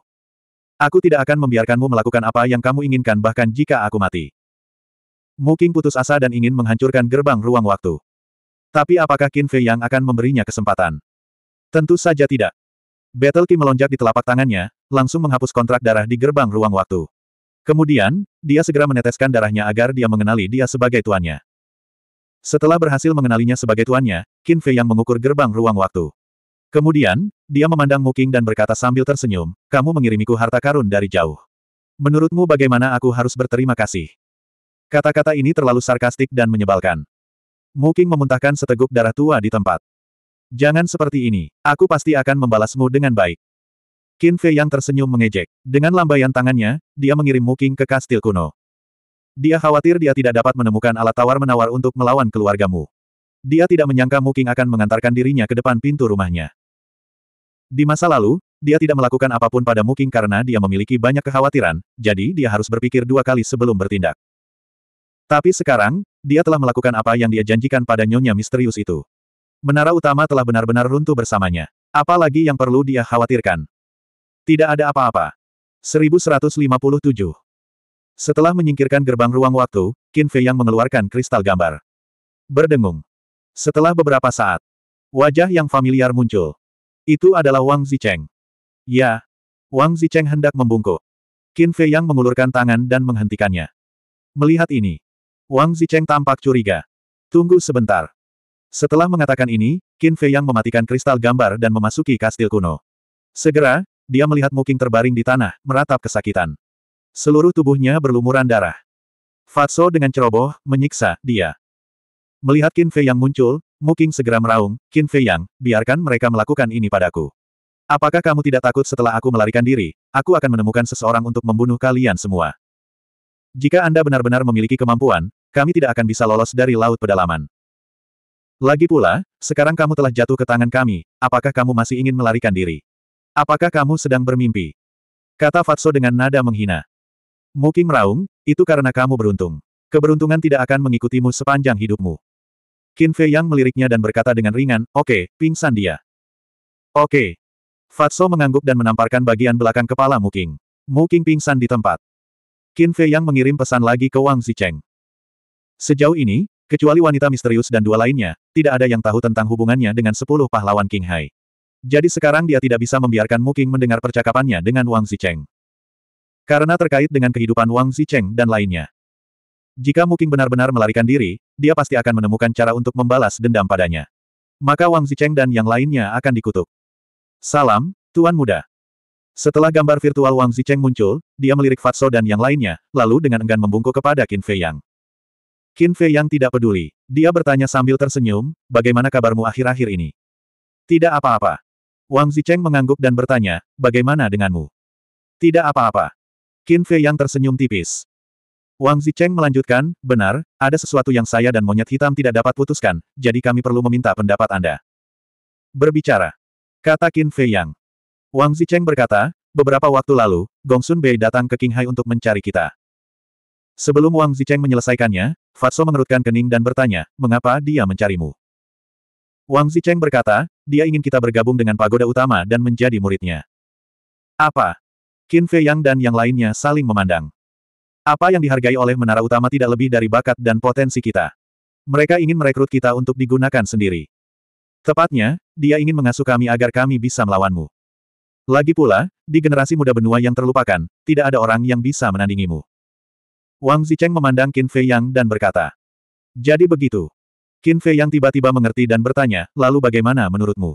Aku tidak akan membiarkanmu melakukan apa yang kamu inginkan bahkan jika aku mati. Mu putus asa dan ingin menghancurkan gerbang ruang waktu. Tapi apakah Qin Fei Yang akan memberinya kesempatan? Tentu saja tidak. Battle Key melonjak di telapak tangannya, langsung menghapus kontrak darah di gerbang ruang waktu. Kemudian, dia segera meneteskan darahnya agar dia mengenali dia sebagai tuannya. Setelah berhasil mengenalinya sebagai tuannya, Qin Fei yang mengukur gerbang ruang waktu. Kemudian, dia memandang Muking dan berkata sambil tersenyum, kamu mengirimiku harta karun dari jauh. Menurutmu bagaimana aku harus berterima kasih? Kata-kata ini terlalu sarkastik dan menyebalkan. Muking memuntahkan seteguk darah tua di tempat. Jangan seperti ini, aku pasti akan membalasmu dengan baik. Qin Fei yang tersenyum mengejek. Dengan lambaian tangannya, dia mengirim Muking ke kastil kuno. Dia khawatir dia tidak dapat menemukan alat tawar-menawar untuk melawan keluargamu. Dia tidak menyangka Muking akan mengantarkan dirinya ke depan pintu rumahnya. Di masa lalu, dia tidak melakukan apapun pada Muking karena dia memiliki banyak kekhawatiran, jadi dia harus berpikir dua kali sebelum bertindak. Tapi sekarang, dia telah melakukan apa yang dia janjikan pada nyonya misterius itu. Menara utama telah benar-benar runtuh bersamanya. Apalagi yang perlu dia khawatirkan? Tidak ada apa-apa. 1157 Setelah menyingkirkan gerbang ruang waktu, Qin Fei yang mengeluarkan kristal gambar. Berdengung. Setelah beberapa saat, wajah yang familiar muncul. Itu adalah Wang Zicheng. Ya. Wang Zicheng hendak membungkuk. Qin Fei yang mengulurkan tangan dan menghentikannya. Melihat ini, Wang Zicheng tampak curiga. Tunggu sebentar. Setelah mengatakan ini, Qin Fei Yang mematikan kristal gambar dan memasuki kastil kuno. Segera, dia melihat Muking terbaring di tanah, meratap kesakitan. Seluruh tubuhnya berlumuran darah. Fatso dengan ceroboh, menyiksa dia. Melihat Qin Fei Yang muncul, Muking segera meraung, Qin Fei Yang, biarkan mereka melakukan ini padaku. Apakah kamu tidak takut setelah aku melarikan diri, aku akan menemukan seseorang untuk membunuh kalian semua. Jika Anda benar-benar memiliki kemampuan, kami tidak akan bisa lolos dari laut pedalaman. Lagi pula, sekarang kamu telah jatuh ke tangan kami, apakah kamu masih ingin melarikan diri? Apakah kamu sedang bermimpi? Kata Fatso dengan nada menghina. Muking meraung, itu karena kamu beruntung. Keberuntungan tidak akan mengikutimu sepanjang hidupmu. Qin Fei Yang meliriknya dan berkata dengan ringan, oke, okay, pingsan dia. Oke. Okay. Fatso mengangguk dan menamparkan bagian belakang kepala Muking. Muking pingsan di tempat. Qin Fei Yang mengirim pesan lagi ke Wang Zicheng. Sejauh ini, Kecuali wanita misterius dan dua lainnya, tidak ada yang tahu tentang hubungannya dengan sepuluh pahlawan King Hai. Jadi sekarang dia tidak bisa membiarkan Muking mendengar percakapannya dengan Wang Zicheng. Karena terkait dengan kehidupan Wang Zicheng dan lainnya. Jika Muking benar-benar melarikan diri, dia pasti akan menemukan cara untuk membalas dendam padanya. Maka Wang Zicheng dan yang lainnya akan dikutuk. Salam, Tuan Muda. Setelah gambar virtual Wang Zicheng muncul, dia melirik Fatso dan yang lainnya, lalu dengan enggan membungkuk kepada Qin Fei Yang. Qin Fei yang tidak peduli. Dia bertanya sambil tersenyum, bagaimana kabarmu akhir-akhir ini? Tidak apa-apa. Wang Zicheng mengangguk dan bertanya, bagaimana denganmu? Tidak apa-apa. Qin Fei yang tersenyum tipis. Wang Zicheng melanjutkan, benar, ada sesuatu yang saya dan monyet hitam tidak dapat putuskan, jadi kami perlu meminta pendapat Anda. Berbicara. Kata Qin Fei Yang. Wang Zicheng berkata, beberapa waktu lalu, Gongsun Bei datang ke Qinghai untuk mencari kita. Sebelum Wang Zicheng menyelesaikannya, Fatso mengerutkan kening dan bertanya, mengapa dia mencarimu? Wang Zicheng berkata, dia ingin kita bergabung dengan pagoda utama dan menjadi muridnya. Apa? Qin Fei Yang dan yang lainnya saling memandang. Apa yang dihargai oleh menara utama tidak lebih dari bakat dan potensi kita. Mereka ingin merekrut kita untuk digunakan sendiri. Tepatnya, dia ingin mengasuh kami agar kami bisa melawanmu. Lagi pula, di generasi muda benua yang terlupakan, tidak ada orang yang bisa menandingimu. Wang Zicheng memandang Qin Fei Yang dan berkata. Jadi begitu. Qin Fei Yang tiba-tiba mengerti dan bertanya, lalu bagaimana menurutmu?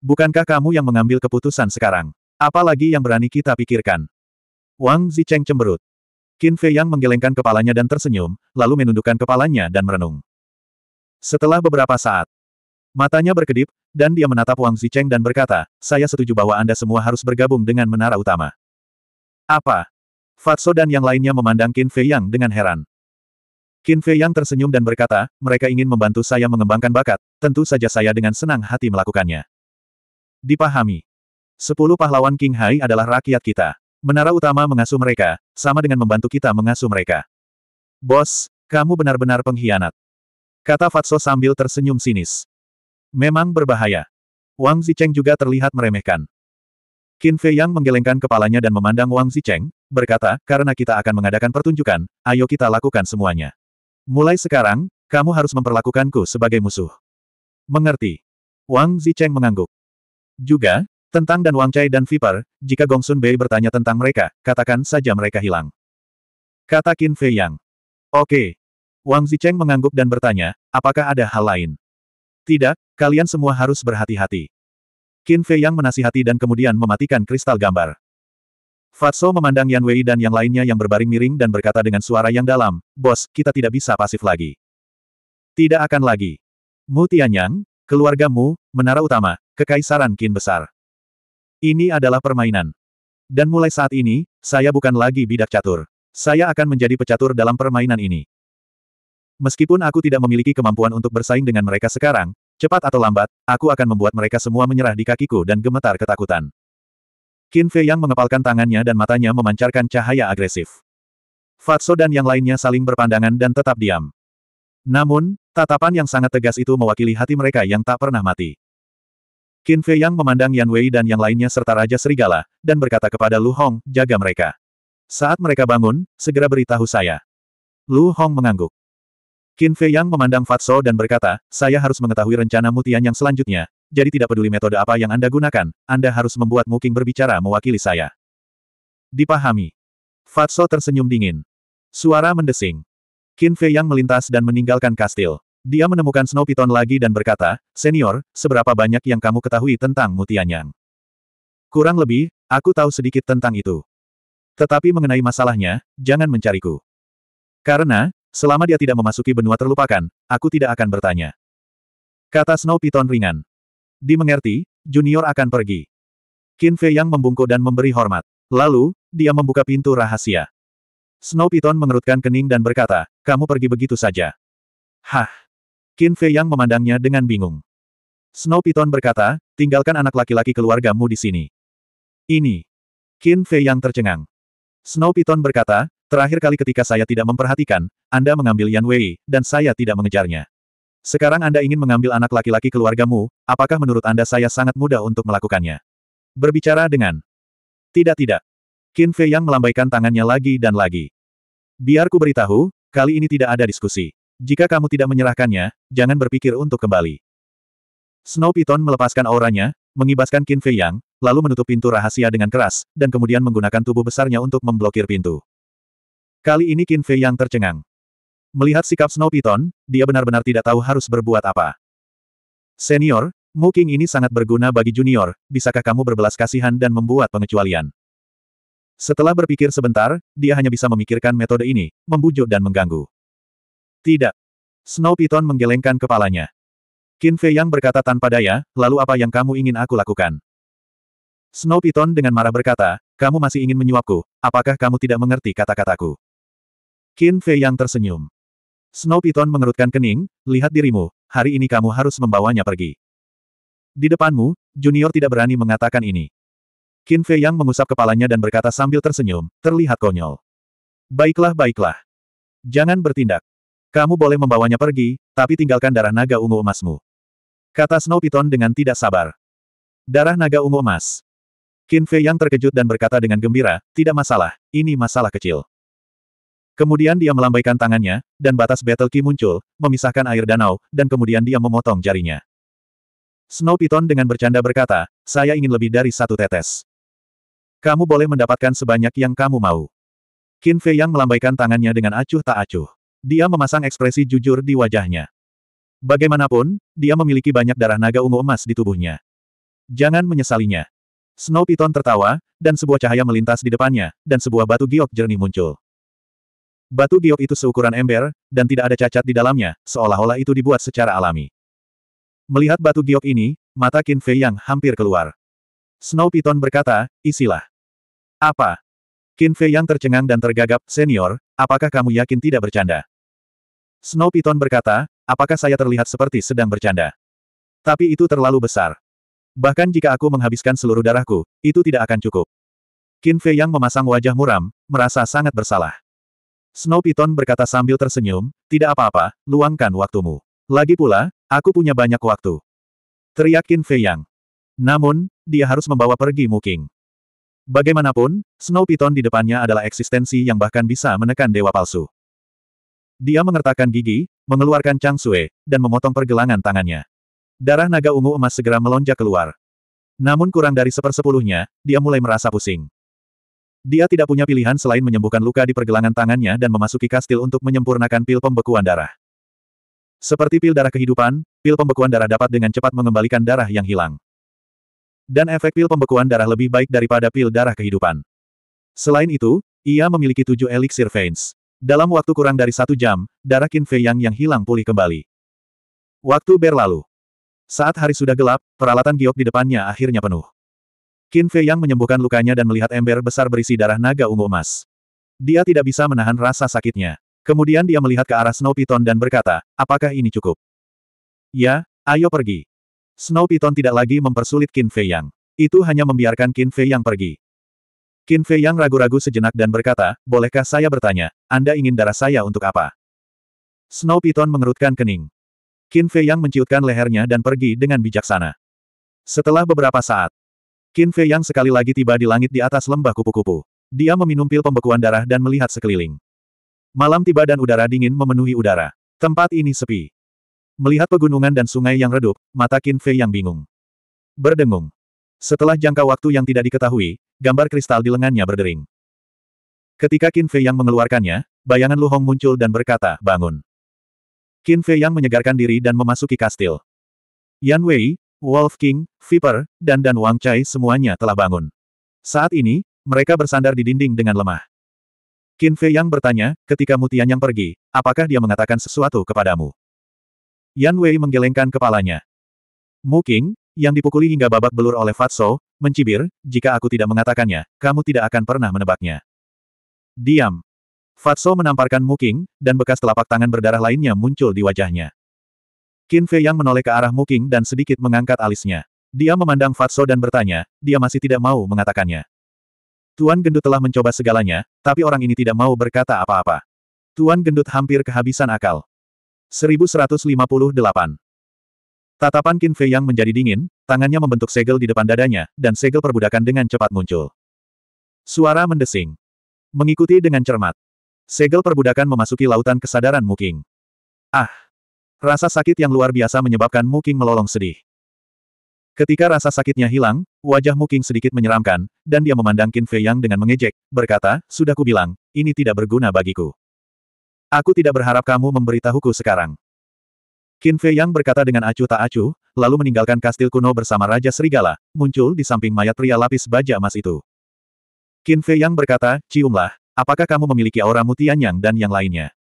Bukankah kamu yang mengambil keputusan sekarang? Apalagi yang berani kita pikirkan? Wang Zicheng cemberut. Qin Fei Yang menggelengkan kepalanya dan tersenyum, lalu menundukkan kepalanya dan merenung. Setelah beberapa saat, Matanya berkedip, dan dia menatap Wang Zicheng dan berkata, saya setuju bahwa Anda semua harus bergabung dengan menara utama. Apa? Fatso dan yang lainnya memandang Qin Fei Yang dengan heran. Qin Fei Yang tersenyum dan berkata, mereka ingin membantu saya mengembangkan bakat, tentu saja saya dengan senang hati melakukannya. Dipahami. Sepuluh pahlawan King Hai adalah rakyat kita. Menara utama mengasuh mereka, sama dengan membantu kita mengasuh mereka. Bos, kamu benar-benar pengkhianat. Kata Fatso sambil tersenyum sinis. Memang berbahaya. Wang Zicheng juga terlihat meremehkan. Qin Fei Yang menggelengkan kepalanya dan memandang Wang Zicheng, berkata, karena kita akan mengadakan pertunjukan, ayo kita lakukan semuanya. Mulai sekarang, kamu harus memperlakukanku sebagai musuh. Mengerti. Wang Zicheng mengangguk. Juga, tentang dan Wang Chai dan Viper, jika Gongsun Bei bertanya tentang mereka, katakan saja mereka hilang. Kata Qin Fei Yang. Oke. Wang Zicheng mengangguk dan bertanya, apakah ada hal lain? Tidak, kalian semua harus berhati-hati. Qin Fei Yang menasihati dan kemudian mematikan kristal gambar. Fatso memandang Yan Wei dan yang lainnya yang berbaring miring dan berkata dengan suara yang dalam, Bos, kita tidak bisa pasif lagi. Tidak akan lagi. Mu Tianyang, keluargamu, menara utama, kekaisaran kin besar. Ini adalah permainan. Dan mulai saat ini, saya bukan lagi bidak catur. Saya akan menjadi pecatur dalam permainan ini. Meskipun aku tidak memiliki kemampuan untuk bersaing dengan mereka sekarang, cepat atau lambat, aku akan membuat mereka semua menyerah di kakiku dan gemetar ketakutan. Qin Fei yang mengepalkan tangannya dan matanya memancarkan cahaya agresif. Fatso dan yang lainnya saling berpandangan dan tetap diam. Namun, tatapan yang sangat tegas itu mewakili hati mereka yang tak pernah mati. Qin Fei yang memandang Yan Wei dan yang lainnya serta Raja Serigala, dan berkata kepada Lu Hong, jaga mereka. Saat mereka bangun, segera beritahu saya. Lu Hong mengangguk. Qin Fei yang memandang Fatso dan berkata, saya harus mengetahui rencana mutian yang selanjutnya, jadi tidak peduli metode apa yang Anda gunakan, Anda harus membuat Muking berbicara mewakili saya. Dipahami. Fatso tersenyum dingin. Suara mendesing. Qin Fei yang melintas dan meninggalkan kastil. Dia menemukan Snow Piton lagi dan berkata, Senior, seberapa banyak yang kamu ketahui tentang Mutianyang? Kurang lebih, aku tahu sedikit tentang itu. Tetapi mengenai masalahnya, jangan mencariku. Karena, selama dia tidak memasuki benua terlupakan, aku tidak akan bertanya. Kata Snow Piton ringan. Dimengerti, Junior akan pergi. Qin Fei Yang membungkuk dan memberi hormat. Lalu, dia membuka pintu rahasia. Snow Piton mengerutkan kening dan berkata, kamu pergi begitu saja. Hah! Qin Fei Yang memandangnya dengan bingung. Snow Piton berkata, tinggalkan anak laki-laki keluargamu di sini. Ini. Qin Fei Yang tercengang. Snow Piton berkata, terakhir kali ketika saya tidak memperhatikan, Anda mengambil Yan Wei, dan saya tidak mengejarnya. Sekarang Anda ingin mengambil anak laki-laki keluargamu, apakah menurut Anda saya sangat mudah untuk melakukannya? Berbicara dengan... Tidak tidak. Qin Fei Yang melambaikan tangannya lagi dan lagi. Biar ku beritahu, kali ini tidak ada diskusi. Jika kamu tidak menyerahkannya, jangan berpikir untuk kembali. Snow Python melepaskan auranya, mengibaskan Qin Fei Yang, lalu menutup pintu rahasia dengan keras, dan kemudian menggunakan tubuh besarnya untuk memblokir pintu. Kali ini Qin Fei Yang tercengang. Melihat sikap Snow Python, dia benar-benar tidak tahu harus berbuat apa. Senior, Muking ini sangat berguna bagi junior, bisakah kamu berbelas kasihan dan membuat pengecualian? Setelah berpikir sebentar, dia hanya bisa memikirkan metode ini, membujuk dan mengganggu. Tidak. Snow Python menggelengkan kepalanya. Qin Fei Yang berkata tanpa daya, lalu apa yang kamu ingin aku lakukan? Snow Python dengan marah berkata, kamu masih ingin menyuapku, apakah kamu tidak mengerti kata-kataku? Qin Fei Yang tersenyum. Snow Python mengerutkan kening, lihat dirimu, hari ini kamu harus membawanya pergi. Di depanmu, Junior tidak berani mengatakan ini. Qin Fei Yang mengusap kepalanya dan berkata sambil tersenyum, terlihat konyol. Baiklah baiklah. Jangan bertindak. Kamu boleh membawanya pergi, tapi tinggalkan darah naga ungu emasmu. Kata Snow Python dengan tidak sabar. Darah naga ungu emas. Qin Fei Yang terkejut dan berkata dengan gembira, tidak masalah, ini masalah kecil. Kemudian dia melambaikan tangannya, dan batas battle key muncul, memisahkan air danau, dan kemudian dia memotong jarinya. Snow Python dengan bercanda berkata, saya ingin lebih dari satu tetes. Kamu boleh mendapatkan sebanyak yang kamu mau. Qin Fei Yang melambaikan tangannya dengan acuh tak acuh. Dia memasang ekspresi jujur di wajahnya. Bagaimanapun, dia memiliki banyak darah naga ungu emas di tubuhnya. Jangan menyesalinya. Snow Python tertawa, dan sebuah cahaya melintas di depannya, dan sebuah batu giok jernih muncul. Batu giok itu seukuran ember, dan tidak ada cacat di dalamnya, seolah-olah itu dibuat secara alami. Melihat batu giok ini, mata Qin Fei yang hampir keluar. Snow Python berkata, isilah. Apa? Qin Fei yang tercengang dan tergagap, senior, apakah kamu yakin tidak bercanda? Snow Python berkata, apakah saya terlihat seperti sedang bercanda? Tapi itu terlalu besar. Bahkan jika aku menghabiskan seluruh darahku, itu tidak akan cukup. Qin Fei yang memasang wajah muram, merasa sangat bersalah. Snow Python berkata sambil tersenyum, tidak apa-apa, luangkan waktumu. Lagi pula, aku punya banyak waktu. Teriakin Fei Yang. Namun, dia harus membawa pergi Muking. Bagaimanapun, Snow Python di depannya adalah eksistensi yang bahkan bisa menekan dewa palsu. Dia mengertakkan gigi, mengeluarkan Chang Sue, dan memotong pergelangan tangannya. Darah naga ungu emas segera melonjak keluar. Namun kurang dari sepersepuluhnya, dia mulai merasa pusing. Dia tidak punya pilihan selain menyembuhkan luka di pergelangan tangannya dan memasuki kastil untuk menyempurnakan pil pembekuan darah. Seperti pil darah kehidupan, pil pembekuan darah dapat dengan cepat mengembalikan darah yang hilang. Dan efek pil pembekuan darah lebih baik daripada pil darah kehidupan. Selain itu, ia memiliki tujuh elixir veins. Dalam waktu kurang dari satu jam, darah Qin Fei Yang yang hilang pulih kembali. Waktu berlalu. Saat hari sudah gelap, peralatan giok di depannya akhirnya penuh. Qin Fei Yang menyembuhkan lukanya dan melihat ember besar berisi darah naga ungu emas. Dia tidak bisa menahan rasa sakitnya. Kemudian dia melihat ke arah Snow Piton dan berkata, apakah ini cukup? Ya, ayo pergi. Snow Piton tidak lagi mempersulit Qin Fei Yang. Itu hanya membiarkan Qin Fei Yang pergi. Qin Fei Yang ragu-ragu sejenak dan berkata, bolehkah saya bertanya, Anda ingin darah saya untuk apa? Snow Piton mengerutkan kening. Qin Fei Yang menciutkan lehernya dan pergi dengan bijaksana. Setelah beberapa saat, Qin Fei Yang sekali lagi tiba di langit di atas lembah kupu-kupu. Dia meminum pil pembekuan darah dan melihat sekeliling. Malam tiba dan udara dingin memenuhi udara. Tempat ini sepi. Melihat pegunungan dan sungai yang redup, mata Qin Fei Yang bingung. Berdengung. Setelah jangka waktu yang tidak diketahui, gambar kristal di lengannya berdering. Ketika Qin Fei Yang mengeluarkannya, bayangan Lu Hong muncul dan berkata, bangun. Qin Fei Yang menyegarkan diri dan memasuki kastil. Yan Wei, Wolf King, Viper, dan Dan Wang Chai semuanya telah bangun. Saat ini, mereka bersandar di dinding dengan lemah. Qin Fei Yang bertanya, ketika Mutian Yang pergi, apakah dia mengatakan sesuatu kepadamu? Yan Wei menggelengkan kepalanya. Mu King, yang dipukuli hingga babak belur oleh Fatso, mencibir, jika aku tidak mengatakannya, kamu tidak akan pernah menebaknya. Diam. Fatso menamparkan Mu King, dan bekas telapak tangan berdarah lainnya muncul di wajahnya. Qin Fei yang menoleh ke arah Muking dan sedikit mengangkat alisnya. Dia memandang Fatso dan bertanya, dia masih tidak mau mengatakannya. Tuan Gendut telah mencoba segalanya, tapi orang ini tidak mau berkata apa-apa. Tuan Gendut hampir kehabisan akal. 1158 Tatapan Qin Fei yang menjadi dingin, tangannya membentuk segel di depan dadanya, dan segel perbudakan dengan cepat muncul. Suara mendesing. Mengikuti dengan cermat. Segel perbudakan memasuki lautan kesadaran Muking. Ah! Rasa sakit yang luar biasa menyebabkan Muking melolong sedih. Ketika rasa sakitnya hilang, wajah Muking sedikit menyeramkan, dan dia memandang Qin Fei Yang dengan mengejek, berkata, Sudah kubilang, ini tidak berguna bagiku. Aku tidak berharap kamu memberitahuku sekarang. Qin Fei Yang berkata dengan acuh tak acuh, lalu meninggalkan kastil kuno bersama Raja Serigala, muncul di samping mayat pria lapis baja emas itu. Qin Fei Yang berkata, Ciumlah, apakah kamu memiliki aura yang dan yang lainnya?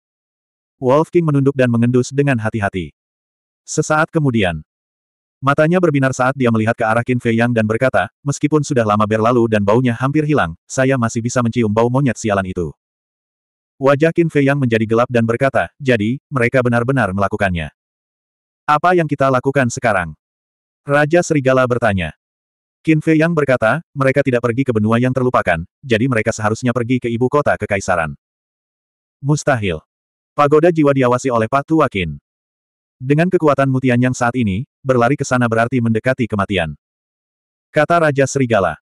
Wolf King menunduk dan mengendus dengan hati-hati. Sesaat kemudian, matanya berbinar saat dia melihat ke arah Qin Fei Yang dan berkata, meskipun sudah lama berlalu dan baunya hampir hilang, saya masih bisa mencium bau monyet sialan itu. Wajah Qin Fei Yang menjadi gelap dan berkata, jadi, mereka benar-benar melakukannya. Apa yang kita lakukan sekarang? Raja Serigala bertanya. Qin Fei Yang berkata, mereka tidak pergi ke benua yang terlupakan, jadi mereka seharusnya pergi ke ibu kota kekaisaran. Mustahil. Pagoda jiwa diawasi oleh Pak Tuwakin. Dengan kekuatan mutian yang saat ini, berlari ke sana berarti mendekati kematian. Kata Raja Serigala.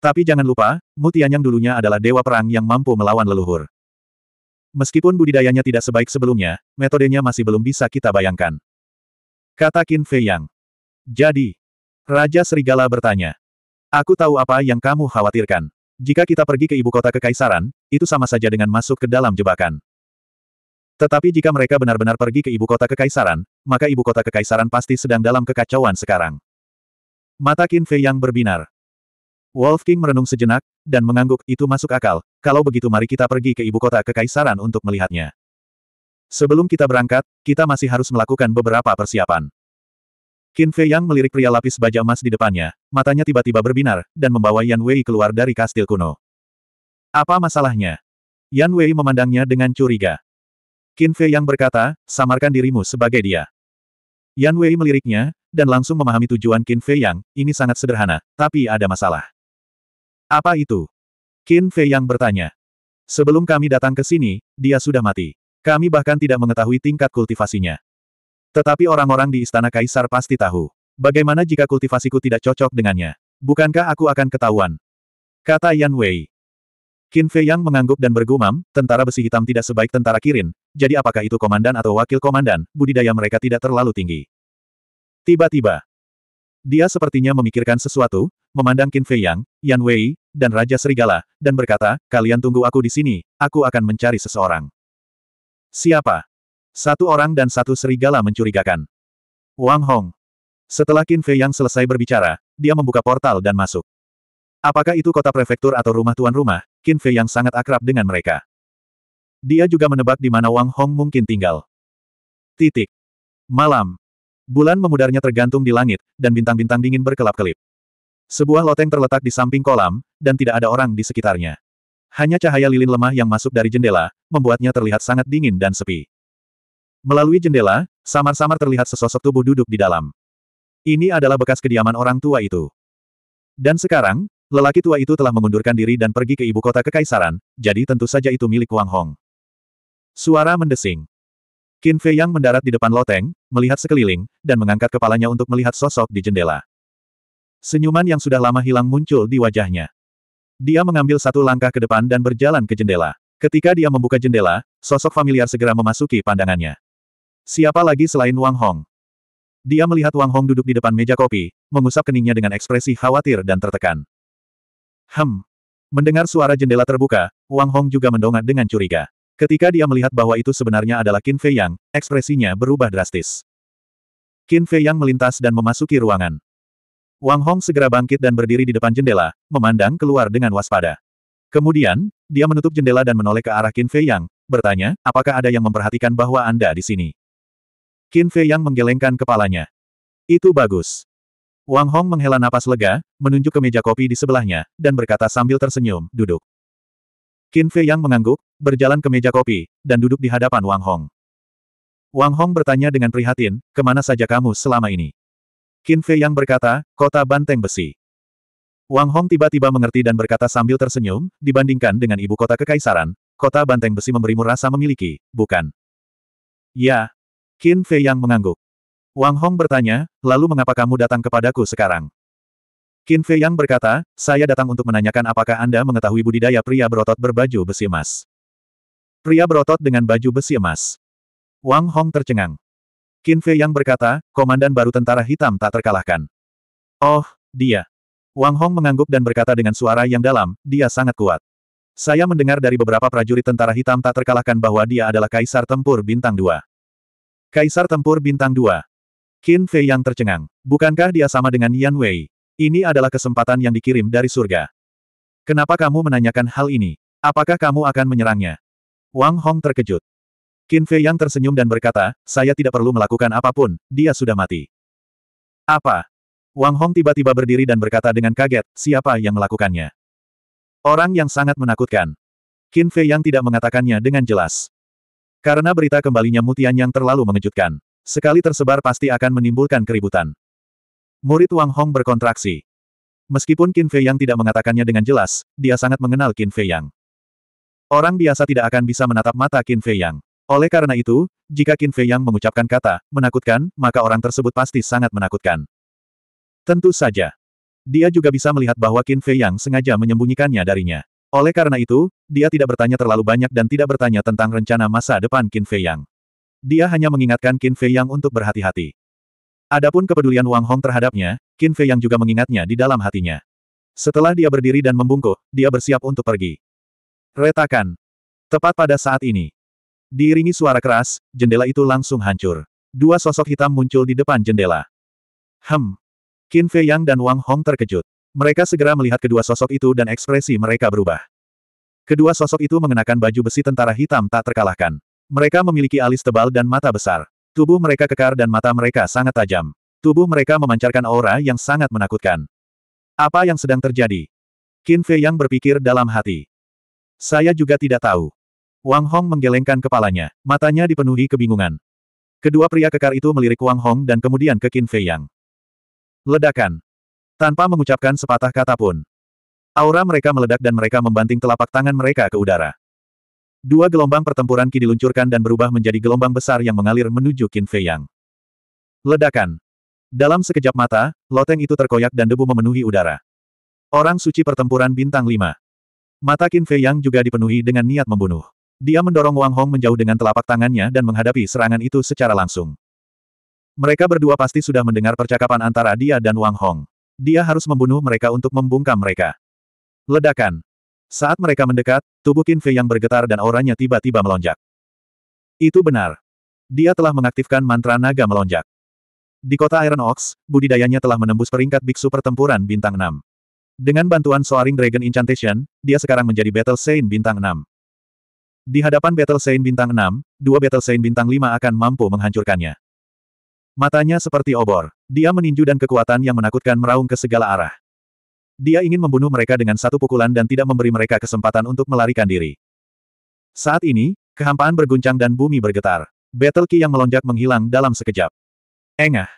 Tapi jangan lupa, mutian yang dulunya adalah dewa perang yang mampu melawan leluhur. Meskipun budidayanya tidak sebaik sebelumnya, metodenya masih belum bisa kita bayangkan. Kata Qin Fei Yang. Jadi, Raja Serigala bertanya. Aku tahu apa yang kamu khawatirkan. Jika kita pergi ke ibu kota kekaisaran, itu sama saja dengan masuk ke dalam jebakan. Tetapi jika mereka benar-benar pergi ke ibu kota kekaisaran, maka ibu kota kekaisaran pasti sedang dalam kekacauan sekarang. Mata Qin Fei yang berbinar. Wolf King merenung sejenak, dan mengangguk, itu masuk akal, kalau begitu mari kita pergi ke ibu kota kekaisaran untuk melihatnya. Sebelum kita berangkat, kita masih harus melakukan beberapa persiapan. Qin Fei yang melirik pria lapis baja emas di depannya, matanya tiba-tiba berbinar, dan membawa Yan Wei keluar dari kastil kuno. Apa masalahnya? Yan Wei memandangnya dengan curiga. Qin Fei yang berkata, samarkan dirimu sebagai dia. Yan Wei meliriknya, dan langsung memahami tujuan Qin Fei yang, ini sangat sederhana, tapi ada masalah. Apa itu? Qin Fei yang bertanya. Sebelum kami datang ke sini, dia sudah mati. Kami bahkan tidak mengetahui tingkat kultivasinya. Tetapi orang-orang di Istana Kaisar pasti tahu. Bagaimana jika kultivasiku tidak cocok dengannya? Bukankah aku akan ketahuan? Kata Yan Wei. Qin Fei Yang mengangguk dan bergumam, tentara besi hitam tidak sebaik tentara Kirin, jadi apakah itu komandan atau wakil komandan, budidaya mereka tidak terlalu tinggi. Tiba-tiba, dia sepertinya memikirkan sesuatu, memandang Qin Fei Yang, Yan Wei, dan Raja Serigala, dan berkata, kalian tunggu aku di sini, aku akan mencari seseorang. Siapa? Satu orang dan satu serigala mencurigakan. Wang Hong. Setelah Qin Fei Yang selesai berbicara, dia membuka portal dan masuk. Apakah itu kota prefektur atau rumah tuan rumah, Qin Fei yang sangat akrab dengan mereka. Dia juga menebak di mana Wang Hong mungkin tinggal. Titik. Malam. Bulan memudarnya tergantung di langit, dan bintang-bintang dingin berkelap-kelip. Sebuah loteng terletak di samping kolam, dan tidak ada orang di sekitarnya. Hanya cahaya lilin lemah yang masuk dari jendela, membuatnya terlihat sangat dingin dan sepi. Melalui jendela, samar-samar terlihat sesosok tubuh duduk di dalam. Ini adalah bekas kediaman orang tua itu. Dan sekarang, Lelaki tua itu telah mengundurkan diri dan pergi ke ibu kota kekaisaran, jadi tentu saja itu milik Wang Hong. Suara mendesing. Qin Fei Yang mendarat di depan loteng, melihat sekeliling, dan mengangkat kepalanya untuk melihat sosok di jendela. Senyuman yang sudah lama hilang muncul di wajahnya. Dia mengambil satu langkah ke depan dan berjalan ke jendela. Ketika dia membuka jendela, sosok familiar segera memasuki pandangannya. Siapa lagi selain Wang Hong? Dia melihat Wang Hong duduk di depan meja kopi, mengusap keningnya dengan ekspresi khawatir dan tertekan. Hem. Mendengar suara jendela terbuka, Wang Hong juga mendongak dengan curiga. Ketika dia melihat bahwa itu sebenarnya adalah Qin Fei Yang, ekspresinya berubah drastis. Qin Fei Yang melintas dan memasuki ruangan. Wang Hong segera bangkit dan berdiri di depan jendela, memandang keluar dengan waspada. Kemudian, dia menutup jendela dan menoleh ke arah Qin Fei Yang, bertanya, apakah ada yang memperhatikan bahwa Anda di sini? Qin Fei Yang menggelengkan kepalanya. Itu bagus. Wang Hong menghela napas lega, menunjuk ke meja kopi di sebelahnya, dan berkata sambil tersenyum, duduk. Qin Fei Yang mengangguk, berjalan ke meja kopi, dan duduk di hadapan Wang Hong. Wang Hong bertanya dengan prihatin, kemana saja kamu selama ini? Qin Fei Yang berkata, kota banteng besi. Wang Hong tiba-tiba mengerti dan berkata sambil tersenyum, dibandingkan dengan ibu kota kekaisaran, kota banteng besi memberimu rasa memiliki, bukan? Ya. Qin Fei Yang mengangguk. Wang Hong bertanya, lalu mengapa kamu datang kepadaku sekarang? Qin Fei Yang berkata, saya datang untuk menanyakan apakah Anda mengetahui budidaya pria berotot berbaju besi emas. Pria berotot dengan baju besi emas. Wang Hong tercengang. Qin Fei Yang berkata, komandan baru tentara hitam tak terkalahkan. Oh, dia. Wang Hong mengangguk dan berkata dengan suara yang dalam, dia sangat kuat. Saya mendengar dari beberapa prajurit tentara hitam tak terkalahkan bahwa dia adalah kaisar tempur bintang Dua. Kaisar tempur bintang Dua. Qin Fei yang tercengang. Bukankah dia sama dengan Yan Wei? Ini adalah kesempatan yang dikirim dari surga. Kenapa kamu menanyakan hal ini? Apakah kamu akan menyerangnya? Wang Hong terkejut. Qin Fei yang tersenyum dan berkata, saya tidak perlu melakukan apapun, dia sudah mati. Apa? Wang Hong tiba-tiba berdiri dan berkata dengan kaget, siapa yang melakukannya? Orang yang sangat menakutkan. Qin Fei yang tidak mengatakannya dengan jelas. Karena berita kembalinya Mutian yang terlalu mengejutkan. Sekali tersebar pasti akan menimbulkan keributan. Murid Wang Hong berkontraksi. Meskipun Qin Fei Yang tidak mengatakannya dengan jelas, dia sangat mengenal Qin Fei Yang. Orang biasa tidak akan bisa menatap mata Qin Fei Yang. Oleh karena itu, jika Qin Fei Yang mengucapkan kata, menakutkan, maka orang tersebut pasti sangat menakutkan. Tentu saja. Dia juga bisa melihat bahwa Qin Fei Yang sengaja menyembunyikannya darinya. Oleh karena itu, dia tidak bertanya terlalu banyak dan tidak bertanya tentang rencana masa depan Qin Fei Yang. Dia hanya mengingatkan Qin Fei Yang untuk berhati-hati. Adapun kepedulian Wang Hong terhadapnya, Qin Fei Yang juga mengingatnya di dalam hatinya. Setelah dia berdiri dan membungkuk, dia bersiap untuk pergi. Retakan. Tepat pada saat ini. Diiringi suara keras, jendela itu langsung hancur. Dua sosok hitam muncul di depan jendela. Hem. Qin Fei Yang dan Wang Hong terkejut. Mereka segera melihat kedua sosok itu dan ekspresi mereka berubah. Kedua sosok itu mengenakan baju besi tentara hitam tak terkalahkan. Mereka memiliki alis tebal dan mata besar. Tubuh mereka kekar dan mata mereka sangat tajam. Tubuh mereka memancarkan aura yang sangat menakutkan. Apa yang sedang terjadi? Qin Fei yang berpikir dalam hati. Saya juga tidak tahu. Wang Hong menggelengkan kepalanya, matanya dipenuhi kebingungan. Kedua pria kekar itu melirik Wang Hong dan kemudian ke Qin Fei Yang. Ledakan. Tanpa mengucapkan sepatah kata pun. Aura mereka meledak dan mereka membanting telapak tangan mereka ke udara. Dua gelombang pertempuran kini diluncurkan dan berubah menjadi gelombang besar yang mengalir menuju Qin Fei Yang. Ledakan. Dalam sekejap mata, loteng itu terkoyak dan debu memenuhi udara. Orang suci pertempuran bintang lima. Mata Qin Fei Yang juga dipenuhi dengan niat membunuh. Dia mendorong Wang Hong menjauh dengan telapak tangannya dan menghadapi serangan itu secara langsung. Mereka berdua pasti sudah mendengar percakapan antara dia dan Wang Hong. Dia harus membunuh mereka untuk membungkam mereka. Ledakan. Saat mereka mendekat, tubuh Qin Fei yang bergetar dan auranya tiba-tiba melonjak. Itu benar. Dia telah mengaktifkan mantra naga melonjak. Di kota Iron Ox, budidayanya telah menembus peringkat biksu pertempuran bintang 6. Dengan bantuan Soaring Dragon Incantation, dia sekarang menjadi Battle Saint bintang 6. Di hadapan Battle Saint bintang 6, dua Battle Saint bintang 5 akan mampu menghancurkannya. Matanya seperti obor. Dia meninju dan kekuatan yang menakutkan meraung ke segala arah. Dia ingin membunuh mereka dengan satu pukulan dan tidak memberi mereka kesempatan untuk melarikan diri. Saat ini, kehampaan berguncang dan bumi bergetar. Battle Ki yang melonjak menghilang dalam sekejap. Engah.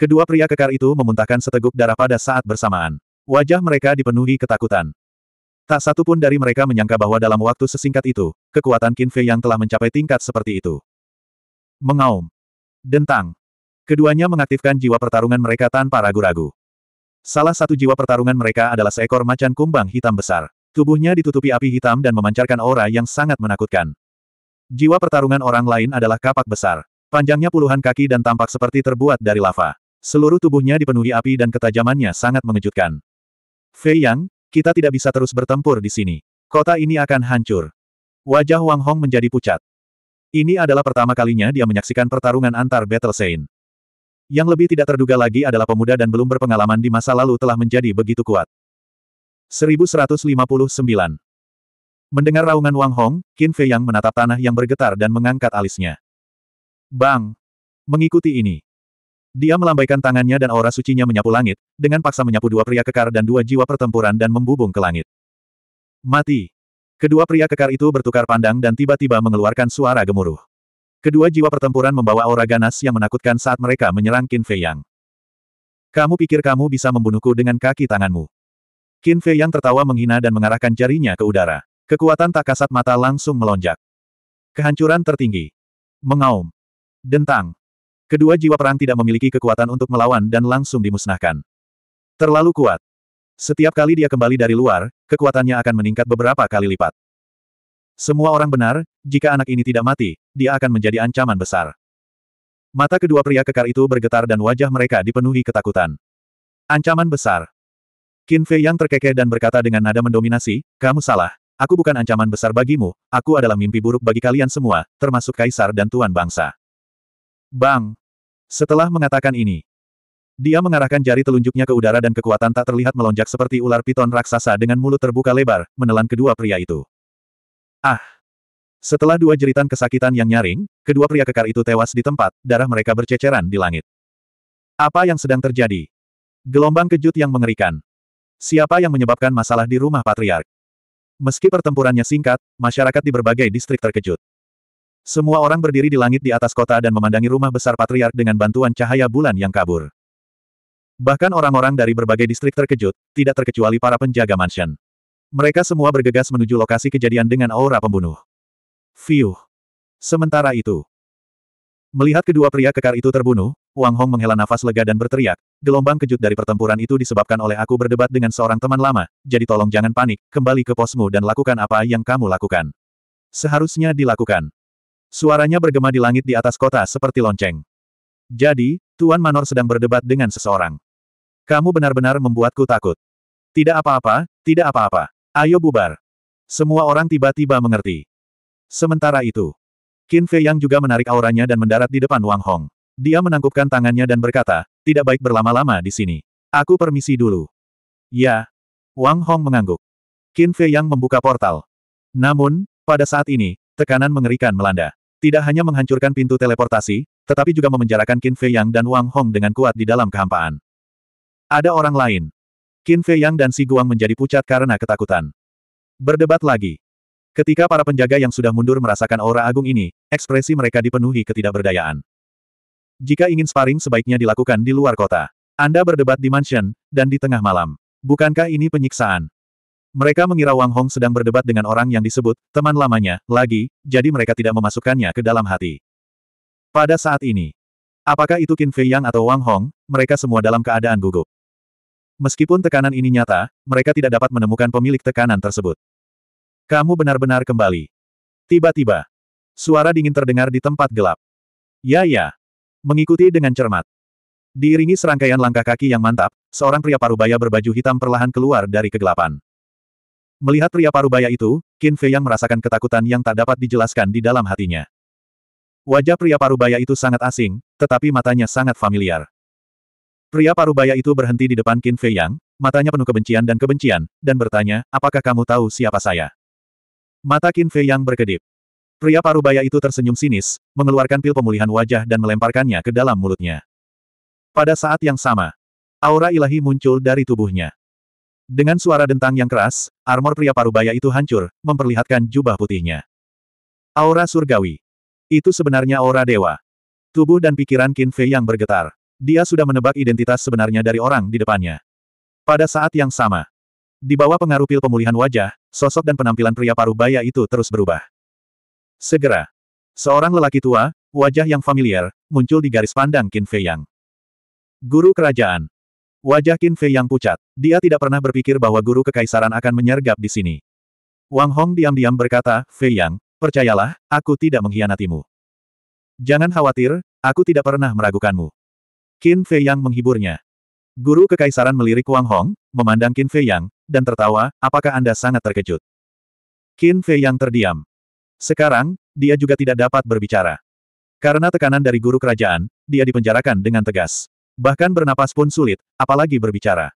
Kedua pria kekar itu memuntahkan seteguk darah pada saat bersamaan. Wajah mereka dipenuhi ketakutan. Tak satu pun dari mereka menyangka bahwa dalam waktu sesingkat itu, kekuatan Qin Fei yang telah mencapai tingkat seperti itu. Mengaum. Dentang. Keduanya mengaktifkan jiwa pertarungan mereka tanpa ragu-ragu. Salah satu jiwa pertarungan mereka adalah seekor macan kumbang hitam besar. Tubuhnya ditutupi api hitam dan memancarkan aura yang sangat menakutkan. Jiwa pertarungan orang lain adalah kapak besar. Panjangnya puluhan kaki dan tampak seperti terbuat dari lava. Seluruh tubuhnya dipenuhi api dan ketajamannya sangat mengejutkan. Fei Yang, kita tidak bisa terus bertempur di sini. Kota ini akan hancur. Wajah Wang Hong menjadi pucat. Ini adalah pertama kalinya dia menyaksikan pertarungan antar Battle Saint. Yang lebih tidak terduga lagi adalah pemuda dan belum berpengalaman di masa lalu telah menjadi begitu kuat. 1159. Mendengar raungan Wang Hong, Qin Fei Yang menatap tanah yang bergetar dan mengangkat alisnya. Bang! Mengikuti ini. Dia melambaikan tangannya dan aura sucinya menyapu langit, dengan paksa menyapu dua pria kekar dan dua jiwa pertempuran dan membubung ke langit. Mati! Kedua pria kekar itu bertukar pandang dan tiba-tiba mengeluarkan suara gemuruh. Kedua jiwa pertempuran membawa aura ganas yang menakutkan saat mereka menyerang Qin Fei Yang. Kamu pikir kamu bisa membunuhku dengan kaki tanganmu? Qin Fei Yang tertawa menghina dan mengarahkan jarinya ke udara. Kekuatan tak kasat mata langsung melonjak. Kehancuran tertinggi. Mengaum. Dentang. Kedua jiwa perang tidak memiliki kekuatan untuk melawan dan langsung dimusnahkan. Terlalu kuat. Setiap kali dia kembali dari luar, kekuatannya akan meningkat beberapa kali lipat. Semua orang benar, jika anak ini tidak mati, dia akan menjadi ancaman besar. Mata kedua pria kekar itu bergetar dan wajah mereka dipenuhi ketakutan. Ancaman besar. Qin Fei yang terkekeh dan berkata dengan nada mendominasi, kamu salah, aku bukan ancaman besar bagimu, aku adalah mimpi buruk bagi kalian semua, termasuk kaisar dan tuan bangsa. Bang! Setelah mengatakan ini, dia mengarahkan jari telunjuknya ke udara dan kekuatan tak terlihat melonjak seperti ular piton raksasa dengan mulut terbuka lebar, menelan kedua pria itu. Ah! Setelah dua jeritan kesakitan yang nyaring, kedua pria kekar itu tewas di tempat, darah mereka berceceran di langit. Apa yang sedang terjadi? Gelombang kejut yang mengerikan. Siapa yang menyebabkan masalah di rumah patriark? Meski pertempurannya singkat, masyarakat di berbagai distrik terkejut. Semua orang berdiri di langit di atas kota dan memandangi rumah besar patriark dengan bantuan cahaya bulan yang kabur. Bahkan orang-orang dari berbagai distrik terkejut, tidak terkecuali para penjaga mansion. Mereka semua bergegas menuju lokasi kejadian dengan aura pembunuh. Fiuh. Sementara itu, melihat kedua pria kekar itu terbunuh, Wang Hong menghela nafas lega dan berteriak, gelombang kejut dari pertempuran itu disebabkan oleh aku berdebat dengan seorang teman lama, jadi tolong jangan panik, kembali ke posmu dan lakukan apa yang kamu lakukan. Seharusnya dilakukan. Suaranya bergema di langit di atas kota seperti lonceng. Jadi, Tuan Manor sedang berdebat dengan seseorang. Kamu benar-benar membuatku takut. Tidak apa-apa, tidak apa-apa. Ayo bubar. Semua orang tiba-tiba mengerti. Sementara itu, Qin Fei Yang juga menarik auranya dan mendarat di depan Wang Hong. Dia menangkupkan tangannya dan berkata, tidak baik berlama-lama di sini. Aku permisi dulu. Ya. Wang Hong mengangguk. Qin Fei Yang membuka portal. Namun, pada saat ini, tekanan mengerikan melanda. Tidak hanya menghancurkan pintu teleportasi, tetapi juga memenjarakan Qin Fei Yang dan Wang Hong dengan kuat di dalam kehampaan. Ada orang lain. Qin Fei Yang dan Si Guang menjadi pucat karena ketakutan. Berdebat lagi. Ketika para penjaga yang sudah mundur merasakan aura agung ini, ekspresi mereka dipenuhi ketidakberdayaan. Jika ingin sparring sebaiknya dilakukan di luar kota. Anda berdebat di mansion, dan di tengah malam. Bukankah ini penyiksaan? Mereka mengira Wang Hong sedang berdebat dengan orang yang disebut teman lamanya, lagi, jadi mereka tidak memasukkannya ke dalam hati. Pada saat ini, apakah itu Qin Fei Yang atau Wang Hong, mereka semua dalam keadaan gugup. Meskipun tekanan ini nyata, mereka tidak dapat menemukan pemilik tekanan tersebut. Kamu benar-benar kembali. Tiba-tiba, suara dingin terdengar di tempat gelap. Ya ya. Mengikuti dengan cermat. Diiringi serangkaian langkah kaki yang mantap, seorang pria parubaya berbaju hitam perlahan keluar dari kegelapan. Melihat pria parubaya itu, Qin Fei yang merasakan ketakutan yang tak dapat dijelaskan di dalam hatinya. Wajah pria parubaya itu sangat asing, tetapi matanya sangat familiar. Pria parubaya itu berhenti di depan Qin Fei Yang, matanya penuh kebencian dan kebencian, dan bertanya, apakah kamu tahu siapa saya? Mata Qin Fei Yang berkedip. Pria parubaya itu tersenyum sinis, mengeluarkan pil pemulihan wajah dan melemparkannya ke dalam mulutnya. Pada saat yang sama, aura ilahi muncul dari tubuhnya. Dengan suara dentang yang keras, armor pria parubaya itu hancur, memperlihatkan jubah putihnya. Aura surgawi. Itu sebenarnya aura dewa. Tubuh dan pikiran Qin Fei yang bergetar. Dia sudah menebak identitas sebenarnya dari orang di depannya. Pada saat yang sama, di bawah pengaruh pil pemulihan wajah, sosok dan penampilan pria paruh baya itu terus berubah. Segera, seorang lelaki tua, wajah yang familiar, muncul di garis pandang Qin Fei Yang. Guru kerajaan. Wajah Qin Fei Yang pucat. Dia tidak pernah berpikir bahwa guru kekaisaran akan menyergap di sini. Wang Hong diam-diam berkata, Fei Yang, percayalah, aku tidak mengkhianatimu. Jangan khawatir, aku tidak pernah meragukanmu. Qin Fei Yang menghiburnya. Guru kekaisaran melirik Wang Hong, memandang Qin Fei Yang, dan tertawa, apakah Anda sangat terkejut? Qin Fei Yang terdiam. Sekarang, dia juga tidak dapat berbicara. Karena tekanan dari guru kerajaan, dia dipenjarakan dengan tegas. Bahkan bernapas pun sulit, apalagi berbicara.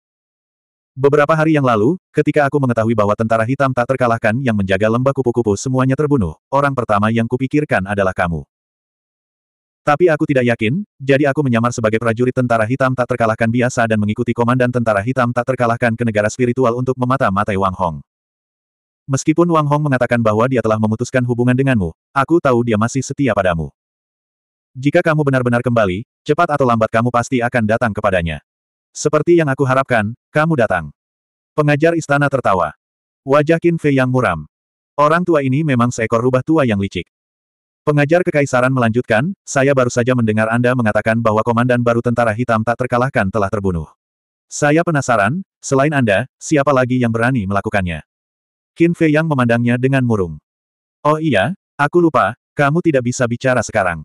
Beberapa hari yang lalu, ketika aku mengetahui bahwa tentara hitam tak terkalahkan yang menjaga lembah kupu-kupu semuanya terbunuh, orang pertama yang kupikirkan adalah kamu. Tapi aku tidak yakin, jadi aku menyamar sebagai prajurit tentara hitam tak terkalahkan biasa dan mengikuti komandan tentara hitam tak terkalahkan ke negara spiritual untuk memata-matai Wang Hong. Meskipun Wang Hong mengatakan bahwa dia telah memutuskan hubungan denganmu, aku tahu dia masih setia padamu. Jika kamu benar-benar kembali, cepat atau lambat kamu pasti akan datang kepadanya. Seperti yang aku harapkan, kamu datang. Pengajar istana tertawa. Wajah Qin Fei yang muram. Orang tua ini memang seekor rubah tua yang licik. Pengajar Kekaisaran melanjutkan, saya baru saja mendengar Anda mengatakan bahwa Komandan baru Tentara Hitam tak terkalahkan telah terbunuh. Saya penasaran, selain Anda, siapa lagi yang berani melakukannya? Qin Fei Yang memandangnya dengan murung. Oh iya, aku lupa, kamu tidak bisa bicara sekarang.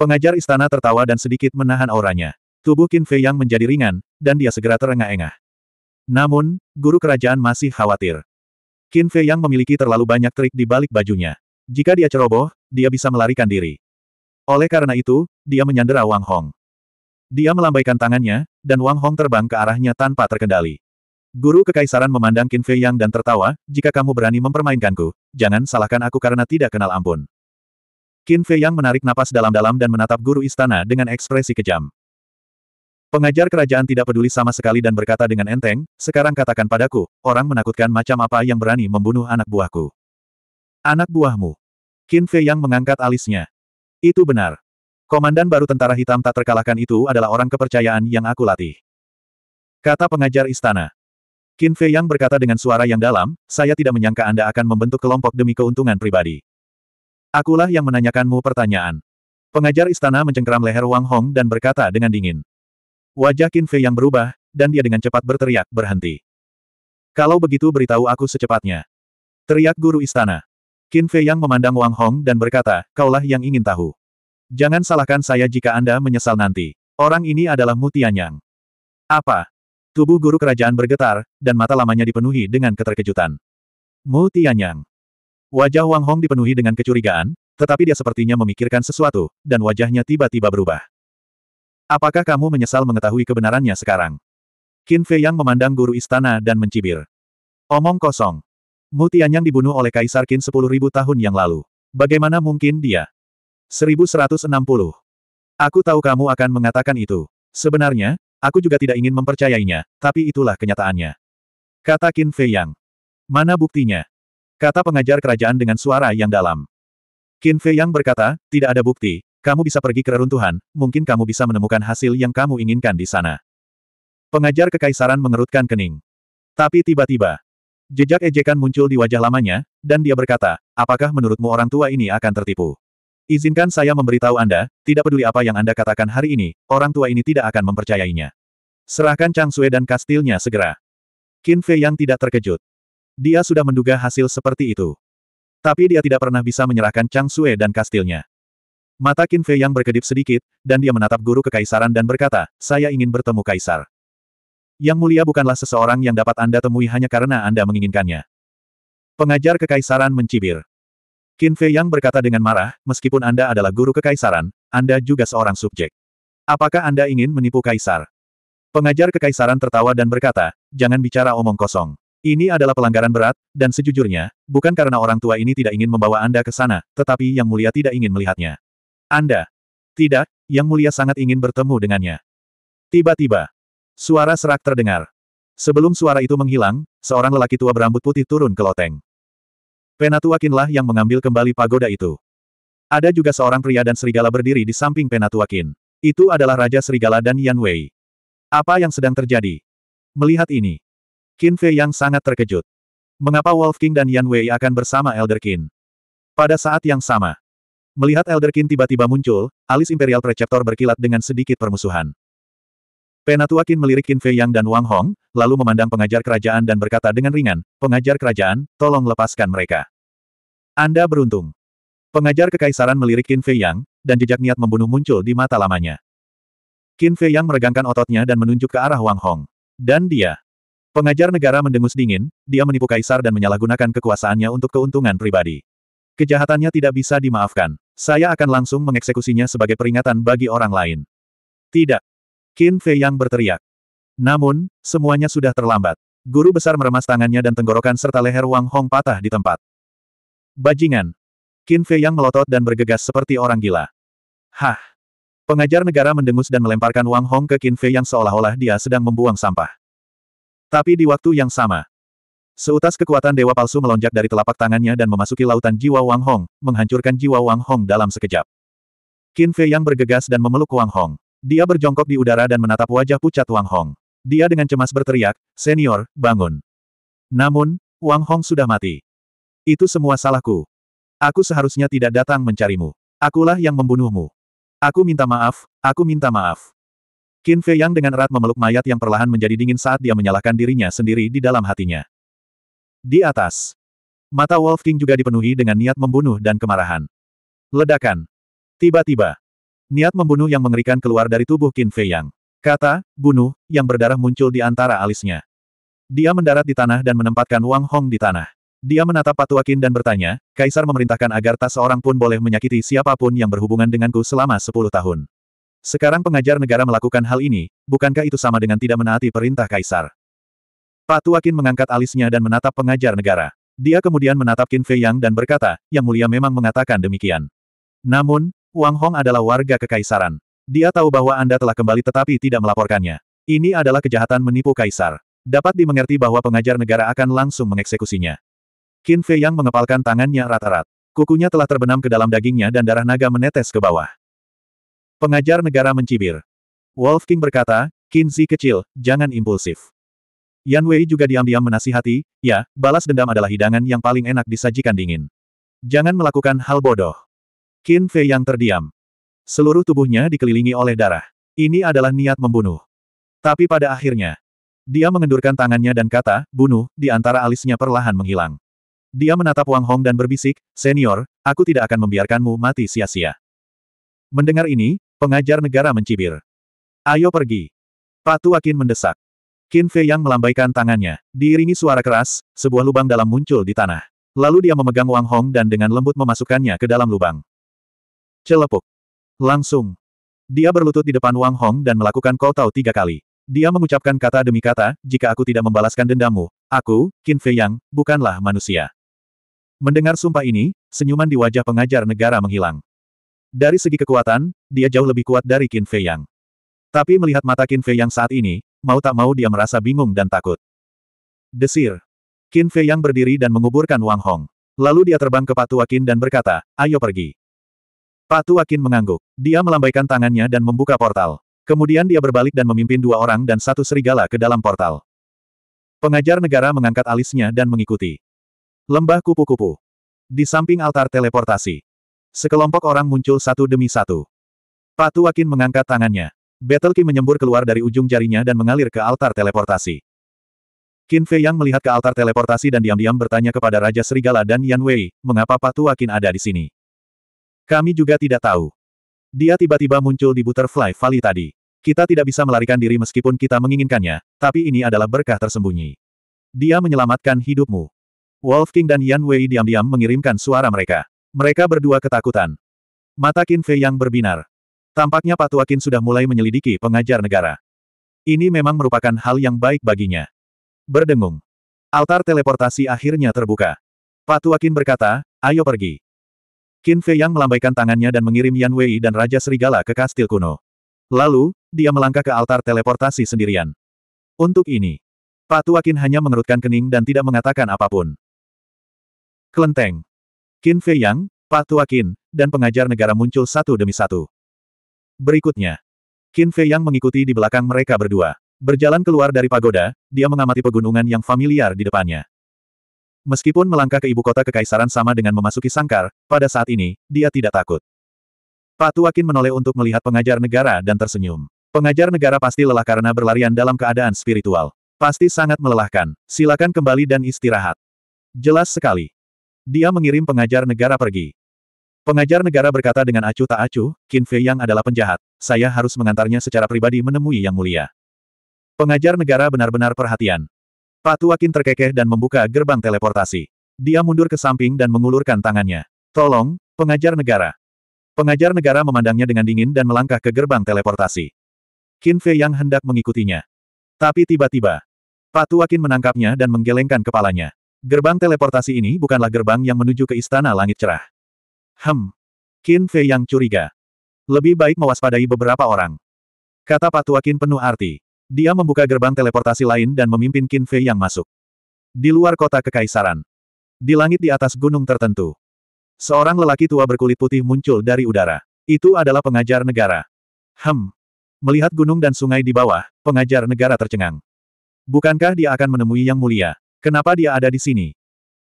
Pengajar istana tertawa dan sedikit menahan auranya. Tubuh Qin Fei Yang menjadi ringan, dan dia segera terengah-engah. Namun, guru kerajaan masih khawatir. Qin Fei Yang memiliki terlalu banyak trik di balik bajunya. Jika dia ceroboh, dia bisa melarikan diri. Oleh karena itu, dia menyandera Wang Hong. Dia melambaikan tangannya, dan Wang Hong terbang ke arahnya tanpa terkendali. Guru Kekaisaran memandang Qin Fei Yang dan tertawa, jika kamu berani mempermainkanku, jangan salahkan aku karena tidak kenal ampun. Qin Fei Yang menarik napas dalam-dalam dan menatap guru istana dengan ekspresi kejam. Pengajar kerajaan tidak peduli sama sekali dan berkata dengan enteng, sekarang katakan padaku, orang menakutkan macam apa yang berani membunuh anak buahku. Anak buahmu. Qin Fei yang mengangkat alisnya. Itu benar. Komandan baru tentara hitam tak terkalahkan itu adalah orang kepercayaan yang aku latih. Kata pengajar istana. Qin Fei yang berkata dengan suara yang dalam, saya tidak menyangka Anda akan membentuk kelompok demi keuntungan pribadi. Akulah yang menanyakanmu pertanyaan. Pengajar istana mencengkeram leher Wang Hong dan berkata dengan dingin. Wajah Qin Fei yang berubah, dan dia dengan cepat berteriak, berhenti. Kalau begitu beritahu aku secepatnya. Teriak guru istana. Qin Fei Yang memandang Wang Hong dan berkata, kaulah yang ingin tahu. Jangan salahkan saya jika Anda menyesal nanti. Orang ini adalah Mu Tianyang. Apa? Tubuh guru kerajaan bergetar, dan mata lamanya dipenuhi dengan keterkejutan. Mu Tianyang. Wajah Wang Hong dipenuhi dengan kecurigaan, tetapi dia sepertinya memikirkan sesuatu, dan wajahnya tiba-tiba berubah. Apakah kamu menyesal mengetahui kebenarannya sekarang? Qin Fei Yang memandang guru istana dan mencibir. Omong kosong. Mu Tianyang dibunuh oleh Kaisar Qin 10.000 tahun yang lalu. Bagaimana mungkin dia? 1160. Aku tahu kamu akan mengatakan itu. Sebenarnya, aku juga tidak ingin mempercayainya, tapi itulah kenyataannya. Kata Qin Fei Yang. Mana buktinya? Kata pengajar kerajaan dengan suara yang dalam. Qin Fei Yang berkata, tidak ada bukti, kamu bisa pergi ke reruntuhan, mungkin kamu bisa menemukan hasil yang kamu inginkan di sana. Pengajar kekaisaran mengerutkan kening. Tapi tiba-tiba, Jejak ejekan muncul di wajah lamanya, dan dia berkata, apakah menurutmu orang tua ini akan tertipu? Izinkan saya memberitahu Anda, tidak peduli apa yang Anda katakan hari ini, orang tua ini tidak akan mempercayainya. Serahkan Chang Sue dan kastilnya segera. Qin Fei yang tidak terkejut. Dia sudah menduga hasil seperti itu. Tapi dia tidak pernah bisa menyerahkan Chang Sue dan kastilnya. Mata Qin Fei yang berkedip sedikit, dan dia menatap guru kekaisaran dan berkata, saya ingin bertemu kaisar. Yang mulia bukanlah seseorang yang dapat Anda temui hanya karena Anda menginginkannya. Pengajar kekaisaran mencibir. Qin Fei Yang berkata dengan marah, meskipun Anda adalah guru kekaisaran, Anda juga seorang subjek. Apakah Anda ingin menipu kaisar? Pengajar kekaisaran tertawa dan berkata, jangan bicara omong kosong. Ini adalah pelanggaran berat, dan sejujurnya, bukan karena orang tua ini tidak ingin membawa Anda ke sana, tetapi Yang Mulia tidak ingin melihatnya. Anda. Tidak, Yang Mulia sangat ingin bertemu dengannya. Tiba-tiba, Suara serak terdengar. Sebelum suara itu menghilang, seorang lelaki tua berambut putih turun ke loteng. Penatua Kinlah yang mengambil kembali pagoda itu. Ada juga seorang pria dan serigala berdiri di samping Penatua Kin. Itu adalah Raja Serigala dan Yan Wei. Apa yang sedang terjadi? Melihat ini, Qin Fei yang sangat terkejut. Mengapa Wolf King dan Yan Wei akan bersama Elder Qin? Pada saat yang sama, Melihat Elder Qin tiba-tiba muncul, alis Imperial Preceptor berkilat dengan sedikit permusuhan. Penatua Qin melirik Qin Fei Yang dan Wang Hong, lalu memandang pengajar kerajaan dan berkata dengan ringan, pengajar kerajaan, tolong lepaskan mereka. Anda beruntung. Pengajar kekaisaran melirik Qin Fei Yang, dan jejak niat membunuh muncul di mata lamanya. Qin Fei Yang meregangkan ototnya dan menunjuk ke arah Wang Hong. Dan dia. Pengajar negara mendengus dingin, dia menipu kaisar dan menyalahgunakan kekuasaannya untuk keuntungan pribadi. Kejahatannya tidak bisa dimaafkan. Saya akan langsung mengeksekusinya sebagai peringatan bagi orang lain. Tidak. Qin Fei Yang berteriak. Namun, semuanya sudah terlambat. Guru besar meremas tangannya dan tenggorokan serta leher Wang Hong patah di tempat. Bajingan. Qin Fei Yang melotot dan bergegas seperti orang gila. Hah! Pengajar negara mendengus dan melemparkan Wang Hong ke Qin Fei Yang seolah-olah dia sedang membuang sampah. Tapi di waktu yang sama, Seutas kekuatan dewa palsu melonjak dari telapak tangannya dan memasuki lautan jiwa Wang Hong, menghancurkan jiwa Wang Hong dalam sekejap. Qin Fei yang bergegas dan memeluk Wang Hong. Dia berjongkok di udara dan menatap wajah pucat Wang Hong. Dia dengan cemas berteriak, Senior, bangun. Namun, Wang Hong sudah mati. Itu semua salahku. Aku seharusnya tidak datang mencarimu. Akulah yang membunuhmu. Aku minta maaf, aku minta maaf. Qin Fei Yang dengan erat memeluk mayat yang perlahan menjadi dingin saat dia menyalahkan dirinya sendiri di dalam hatinya. Di atas. Mata Wolf King juga dipenuhi dengan niat membunuh dan kemarahan. Ledakan. Tiba-tiba. Niat membunuh yang mengerikan keluar dari tubuh Qin Fei Yang. Kata, bunuh, yang berdarah muncul di antara alisnya. Dia mendarat di tanah dan menempatkan Wang Hong di tanah. Dia menatap patua Qin dan bertanya, Kaisar memerintahkan agar tak seorang pun boleh menyakiti siapapun yang berhubungan denganku selama sepuluh tahun. Sekarang pengajar negara melakukan hal ini, bukankah itu sama dengan tidak menaati perintah Kaisar? Patua Qin mengangkat alisnya dan menatap pengajar negara. Dia kemudian menatap Qin Fei Yang dan berkata, Yang Mulia memang mengatakan demikian. Namun, Wang Hong adalah warga kekaisaran. Dia tahu bahwa Anda telah kembali tetapi tidak melaporkannya. Ini adalah kejahatan menipu kaisar. Dapat dimengerti bahwa pengajar negara akan langsung mengeksekusinya. Qin Fei yang mengepalkan tangannya rata rat Kukunya telah terbenam ke dalam dagingnya dan darah naga menetes ke bawah. Pengajar negara mencibir. Wolf King berkata, Qin Zi kecil, jangan impulsif. Yan Wei juga diam-diam menasihati, ya, balas dendam adalah hidangan yang paling enak disajikan dingin. Jangan melakukan hal bodoh. Qin Fei yang terdiam. Seluruh tubuhnya dikelilingi oleh darah. Ini adalah niat membunuh. Tapi pada akhirnya, dia mengendurkan tangannya dan kata, bunuh, di antara alisnya perlahan menghilang. Dia menatap Wang Hong dan berbisik, senior, aku tidak akan membiarkanmu mati sia-sia. Mendengar ini, pengajar negara mencibir. Ayo pergi. Patu Akin mendesak. Qin Fei yang melambaikan tangannya, diiringi suara keras, sebuah lubang dalam muncul di tanah. Lalu dia memegang Wang Hong dan dengan lembut memasukkannya ke dalam lubang. Celepuk. Langsung. Dia berlutut di depan Wang Hong dan melakukan kau tahu tiga kali. Dia mengucapkan kata demi kata, jika aku tidak membalaskan dendammu, aku, Qin Fei Yang, bukanlah manusia. Mendengar sumpah ini, senyuman di wajah pengajar negara menghilang. Dari segi kekuatan, dia jauh lebih kuat dari Qin Fei Yang. Tapi melihat mata Qin Fei Yang saat ini, mau tak mau dia merasa bingung dan takut. Desir. Qin Fei Yang berdiri dan menguburkan Wang Hong. Lalu dia terbang ke Patua Qin dan berkata, ayo pergi. Patu Akin mengangguk. Dia melambaikan tangannya dan membuka portal. Kemudian dia berbalik dan memimpin dua orang dan satu serigala ke dalam portal. Pengajar negara mengangkat alisnya dan mengikuti. Lembah kupu-kupu. Di samping altar teleportasi. Sekelompok orang muncul satu demi satu. Patu Akin mengangkat tangannya. Battle Ki menyembur keluar dari ujung jarinya dan mengalir ke altar teleportasi. Qin Fei Yang melihat ke altar teleportasi dan diam-diam bertanya kepada Raja Serigala dan Yan Wei, mengapa Patu Akin ada di sini? Kami juga tidak tahu. Dia tiba-tiba muncul di Butterfly Valley tadi. Kita tidak bisa melarikan diri meskipun kita menginginkannya, tapi ini adalah berkah tersembunyi. Dia menyelamatkan hidupmu. Wolf King dan Yan Wei diam-diam mengirimkan suara mereka. Mereka berdua ketakutan. Mata Qin Fei yang berbinar. Tampaknya Pak Qin sudah mulai menyelidiki pengajar negara. Ini memang merupakan hal yang baik baginya. Berdengung. Altar teleportasi akhirnya terbuka. Pak Qin berkata, ayo pergi. Qin Fei Yang melambaikan tangannya dan mengirim Yan Wei dan Raja Serigala ke kastil kuno. Lalu, dia melangkah ke altar teleportasi sendirian. Untuk ini, Patu Akin hanya mengerutkan kening dan tidak mengatakan apapun. Kelenteng. Qin Fei Yang, Patu Akin, dan pengajar negara muncul satu demi satu. Berikutnya, Qin Fei Yang mengikuti di belakang mereka berdua. Berjalan keluar dari pagoda, dia mengamati pegunungan yang familiar di depannya. Meskipun melangkah ke ibu kota kekaisaran sama dengan memasuki sangkar, pada saat ini, dia tidak takut. Pak Tuakin menoleh untuk melihat pengajar negara dan tersenyum. Pengajar negara pasti lelah karena berlarian dalam keadaan spiritual. Pasti sangat melelahkan. Silakan kembali dan istirahat. Jelas sekali. Dia mengirim pengajar negara pergi. Pengajar negara berkata dengan acuh tak acuh, Qin Fei yang adalah penjahat, saya harus mengantarnya secara pribadi menemui Yang Mulia. Pengajar negara benar-benar perhatian. Patuakin Akin terkekeh dan membuka gerbang teleportasi. Dia mundur ke samping dan mengulurkan tangannya. Tolong, pengajar negara. Pengajar negara memandangnya dengan dingin dan melangkah ke gerbang teleportasi. Qin Fei yang hendak mengikutinya. Tapi tiba-tiba, Patuakin Akin menangkapnya dan menggelengkan kepalanya. Gerbang teleportasi ini bukanlah gerbang yang menuju ke Istana Langit Cerah. Hem. Qin Fei yang curiga. Lebih baik mewaspadai beberapa orang. Kata Patuakin penuh arti. Dia membuka gerbang teleportasi lain dan memimpin Qin Fei yang masuk. Di luar kota kekaisaran. Di langit di atas gunung tertentu. Seorang lelaki tua berkulit putih muncul dari udara. Itu adalah pengajar negara. Hem. Melihat gunung dan sungai di bawah, pengajar negara tercengang. Bukankah dia akan menemui Yang Mulia? Kenapa dia ada di sini?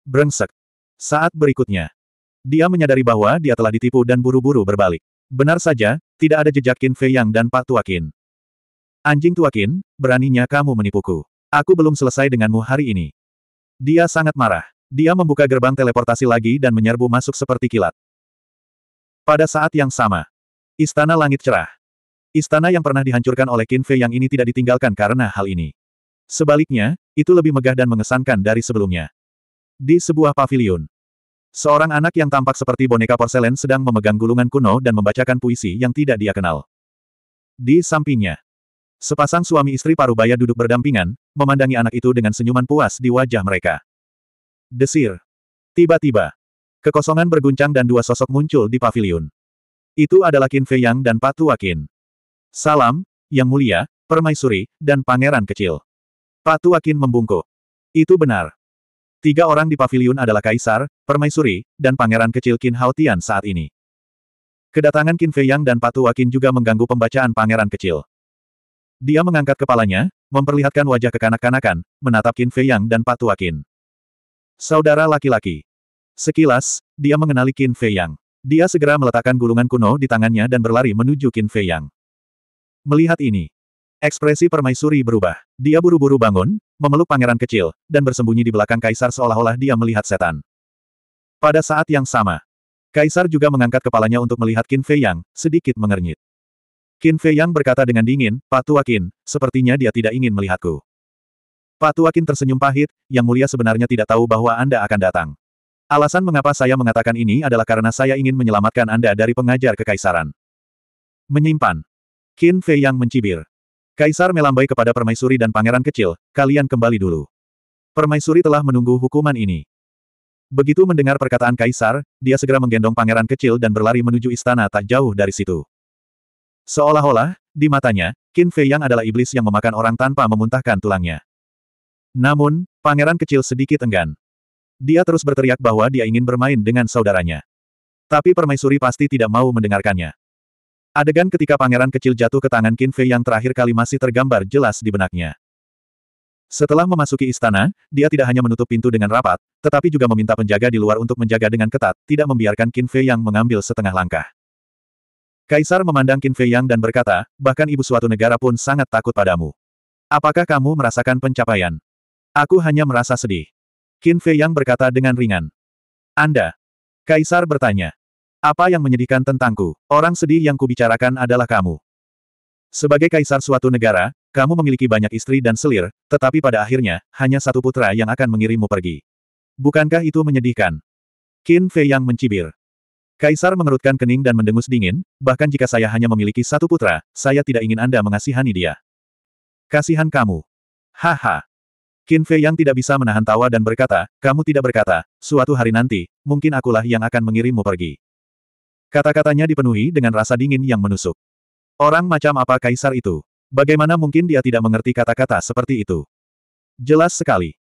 Brengsek. Saat berikutnya. Dia menyadari bahwa dia telah ditipu dan buru-buru berbalik. Benar saja, tidak ada jejak Qin Fei Yang dan Pak Tua Qin. Anjing tua Kin, beraninya kamu menipuku. Aku belum selesai denganmu hari ini. Dia sangat marah. Dia membuka gerbang teleportasi lagi dan menyerbu masuk seperti kilat. Pada saat yang sama, Istana Langit Cerah. Istana yang pernah dihancurkan oleh Qin Fei yang ini tidak ditinggalkan karena hal ini. Sebaliknya, itu lebih megah dan mengesankan dari sebelumnya. Di sebuah paviliun, seorang anak yang tampak seperti boneka porselen sedang memegang gulungan kuno dan membacakan puisi yang tidak dia kenal. Di sampingnya, Sepasang suami istri Parubaya duduk berdampingan, memandangi anak itu dengan senyuman puas di wajah mereka. Desir. Tiba-tiba. Kekosongan berguncang dan dua sosok muncul di pavilion. Itu adalah Qin Fei Yang dan Patu Akin. Salam, Yang Mulia, Permaisuri, dan Pangeran Kecil. Patu Akin membungkuk. Itu benar. Tiga orang di pavilion adalah Kaisar, Permaisuri, dan Pangeran Kecil Qin Tian saat ini. Kedatangan Qin Fei Yang dan Patu Akin juga mengganggu pembacaan Pangeran Kecil. Dia mengangkat kepalanya, memperlihatkan wajah kekanak-kanakan, menatap Qin Fei Yang dan Pak Tua Saudara laki-laki. Sekilas, dia mengenali Qin Fei Yang. Dia segera meletakkan gulungan kuno di tangannya dan berlari menuju Qin Fei Yang. Melihat ini, ekspresi permaisuri berubah. Dia buru-buru bangun, memeluk pangeran kecil, dan bersembunyi di belakang kaisar seolah-olah dia melihat setan. Pada saat yang sama, kaisar juga mengangkat kepalanya untuk melihat Qin Fei Yang, sedikit mengernyit. Qin Fei Yang berkata dengan dingin, Pak Tua Qin, sepertinya dia tidak ingin melihatku. Pak Tua Qin tersenyum pahit, yang mulia sebenarnya tidak tahu bahwa Anda akan datang. Alasan mengapa saya mengatakan ini adalah karena saya ingin menyelamatkan Anda dari pengajar kekaisaran. Menyimpan. Qin Fei Yang mencibir. Kaisar melambai kepada permaisuri dan pangeran kecil, kalian kembali dulu. Permaisuri telah menunggu hukuman ini. Begitu mendengar perkataan Kaisar, dia segera menggendong pangeran kecil dan berlari menuju istana tak jauh dari situ. Seolah-olah, di matanya, Qin Fei Yang adalah iblis yang memakan orang tanpa memuntahkan tulangnya. Namun, pangeran kecil sedikit enggan. Dia terus berteriak bahwa dia ingin bermain dengan saudaranya. Tapi permaisuri pasti tidak mau mendengarkannya. Adegan ketika pangeran kecil jatuh ke tangan Qin Fei yang terakhir kali masih tergambar jelas di benaknya. Setelah memasuki istana, dia tidak hanya menutup pintu dengan rapat, tetapi juga meminta penjaga di luar untuk menjaga dengan ketat, tidak membiarkan Qin Fei yang mengambil setengah langkah. Kaisar memandang Qin Fei Yang dan berkata, bahkan ibu suatu negara pun sangat takut padamu. Apakah kamu merasakan pencapaian? Aku hanya merasa sedih. Qin Fei Yang berkata dengan ringan. Anda? Kaisar bertanya. Apa yang menyedihkan tentangku? Orang sedih yang kubicarakan adalah kamu. Sebagai kaisar suatu negara, kamu memiliki banyak istri dan selir, tetapi pada akhirnya, hanya satu putra yang akan mengirimmu pergi. Bukankah itu menyedihkan? Qin Fei Yang mencibir. Kaisar mengerutkan kening dan mendengus dingin, bahkan jika saya hanya memiliki satu putra, saya tidak ingin Anda mengasihani dia. Kasihan kamu. Haha. Qin Fei yang tidak bisa menahan tawa dan berkata, kamu tidak berkata, suatu hari nanti, mungkin akulah yang akan mengirimmu pergi. Kata-katanya dipenuhi dengan rasa dingin yang menusuk. Orang macam apa kaisar itu? Bagaimana mungkin dia tidak mengerti kata-kata seperti itu? Jelas sekali.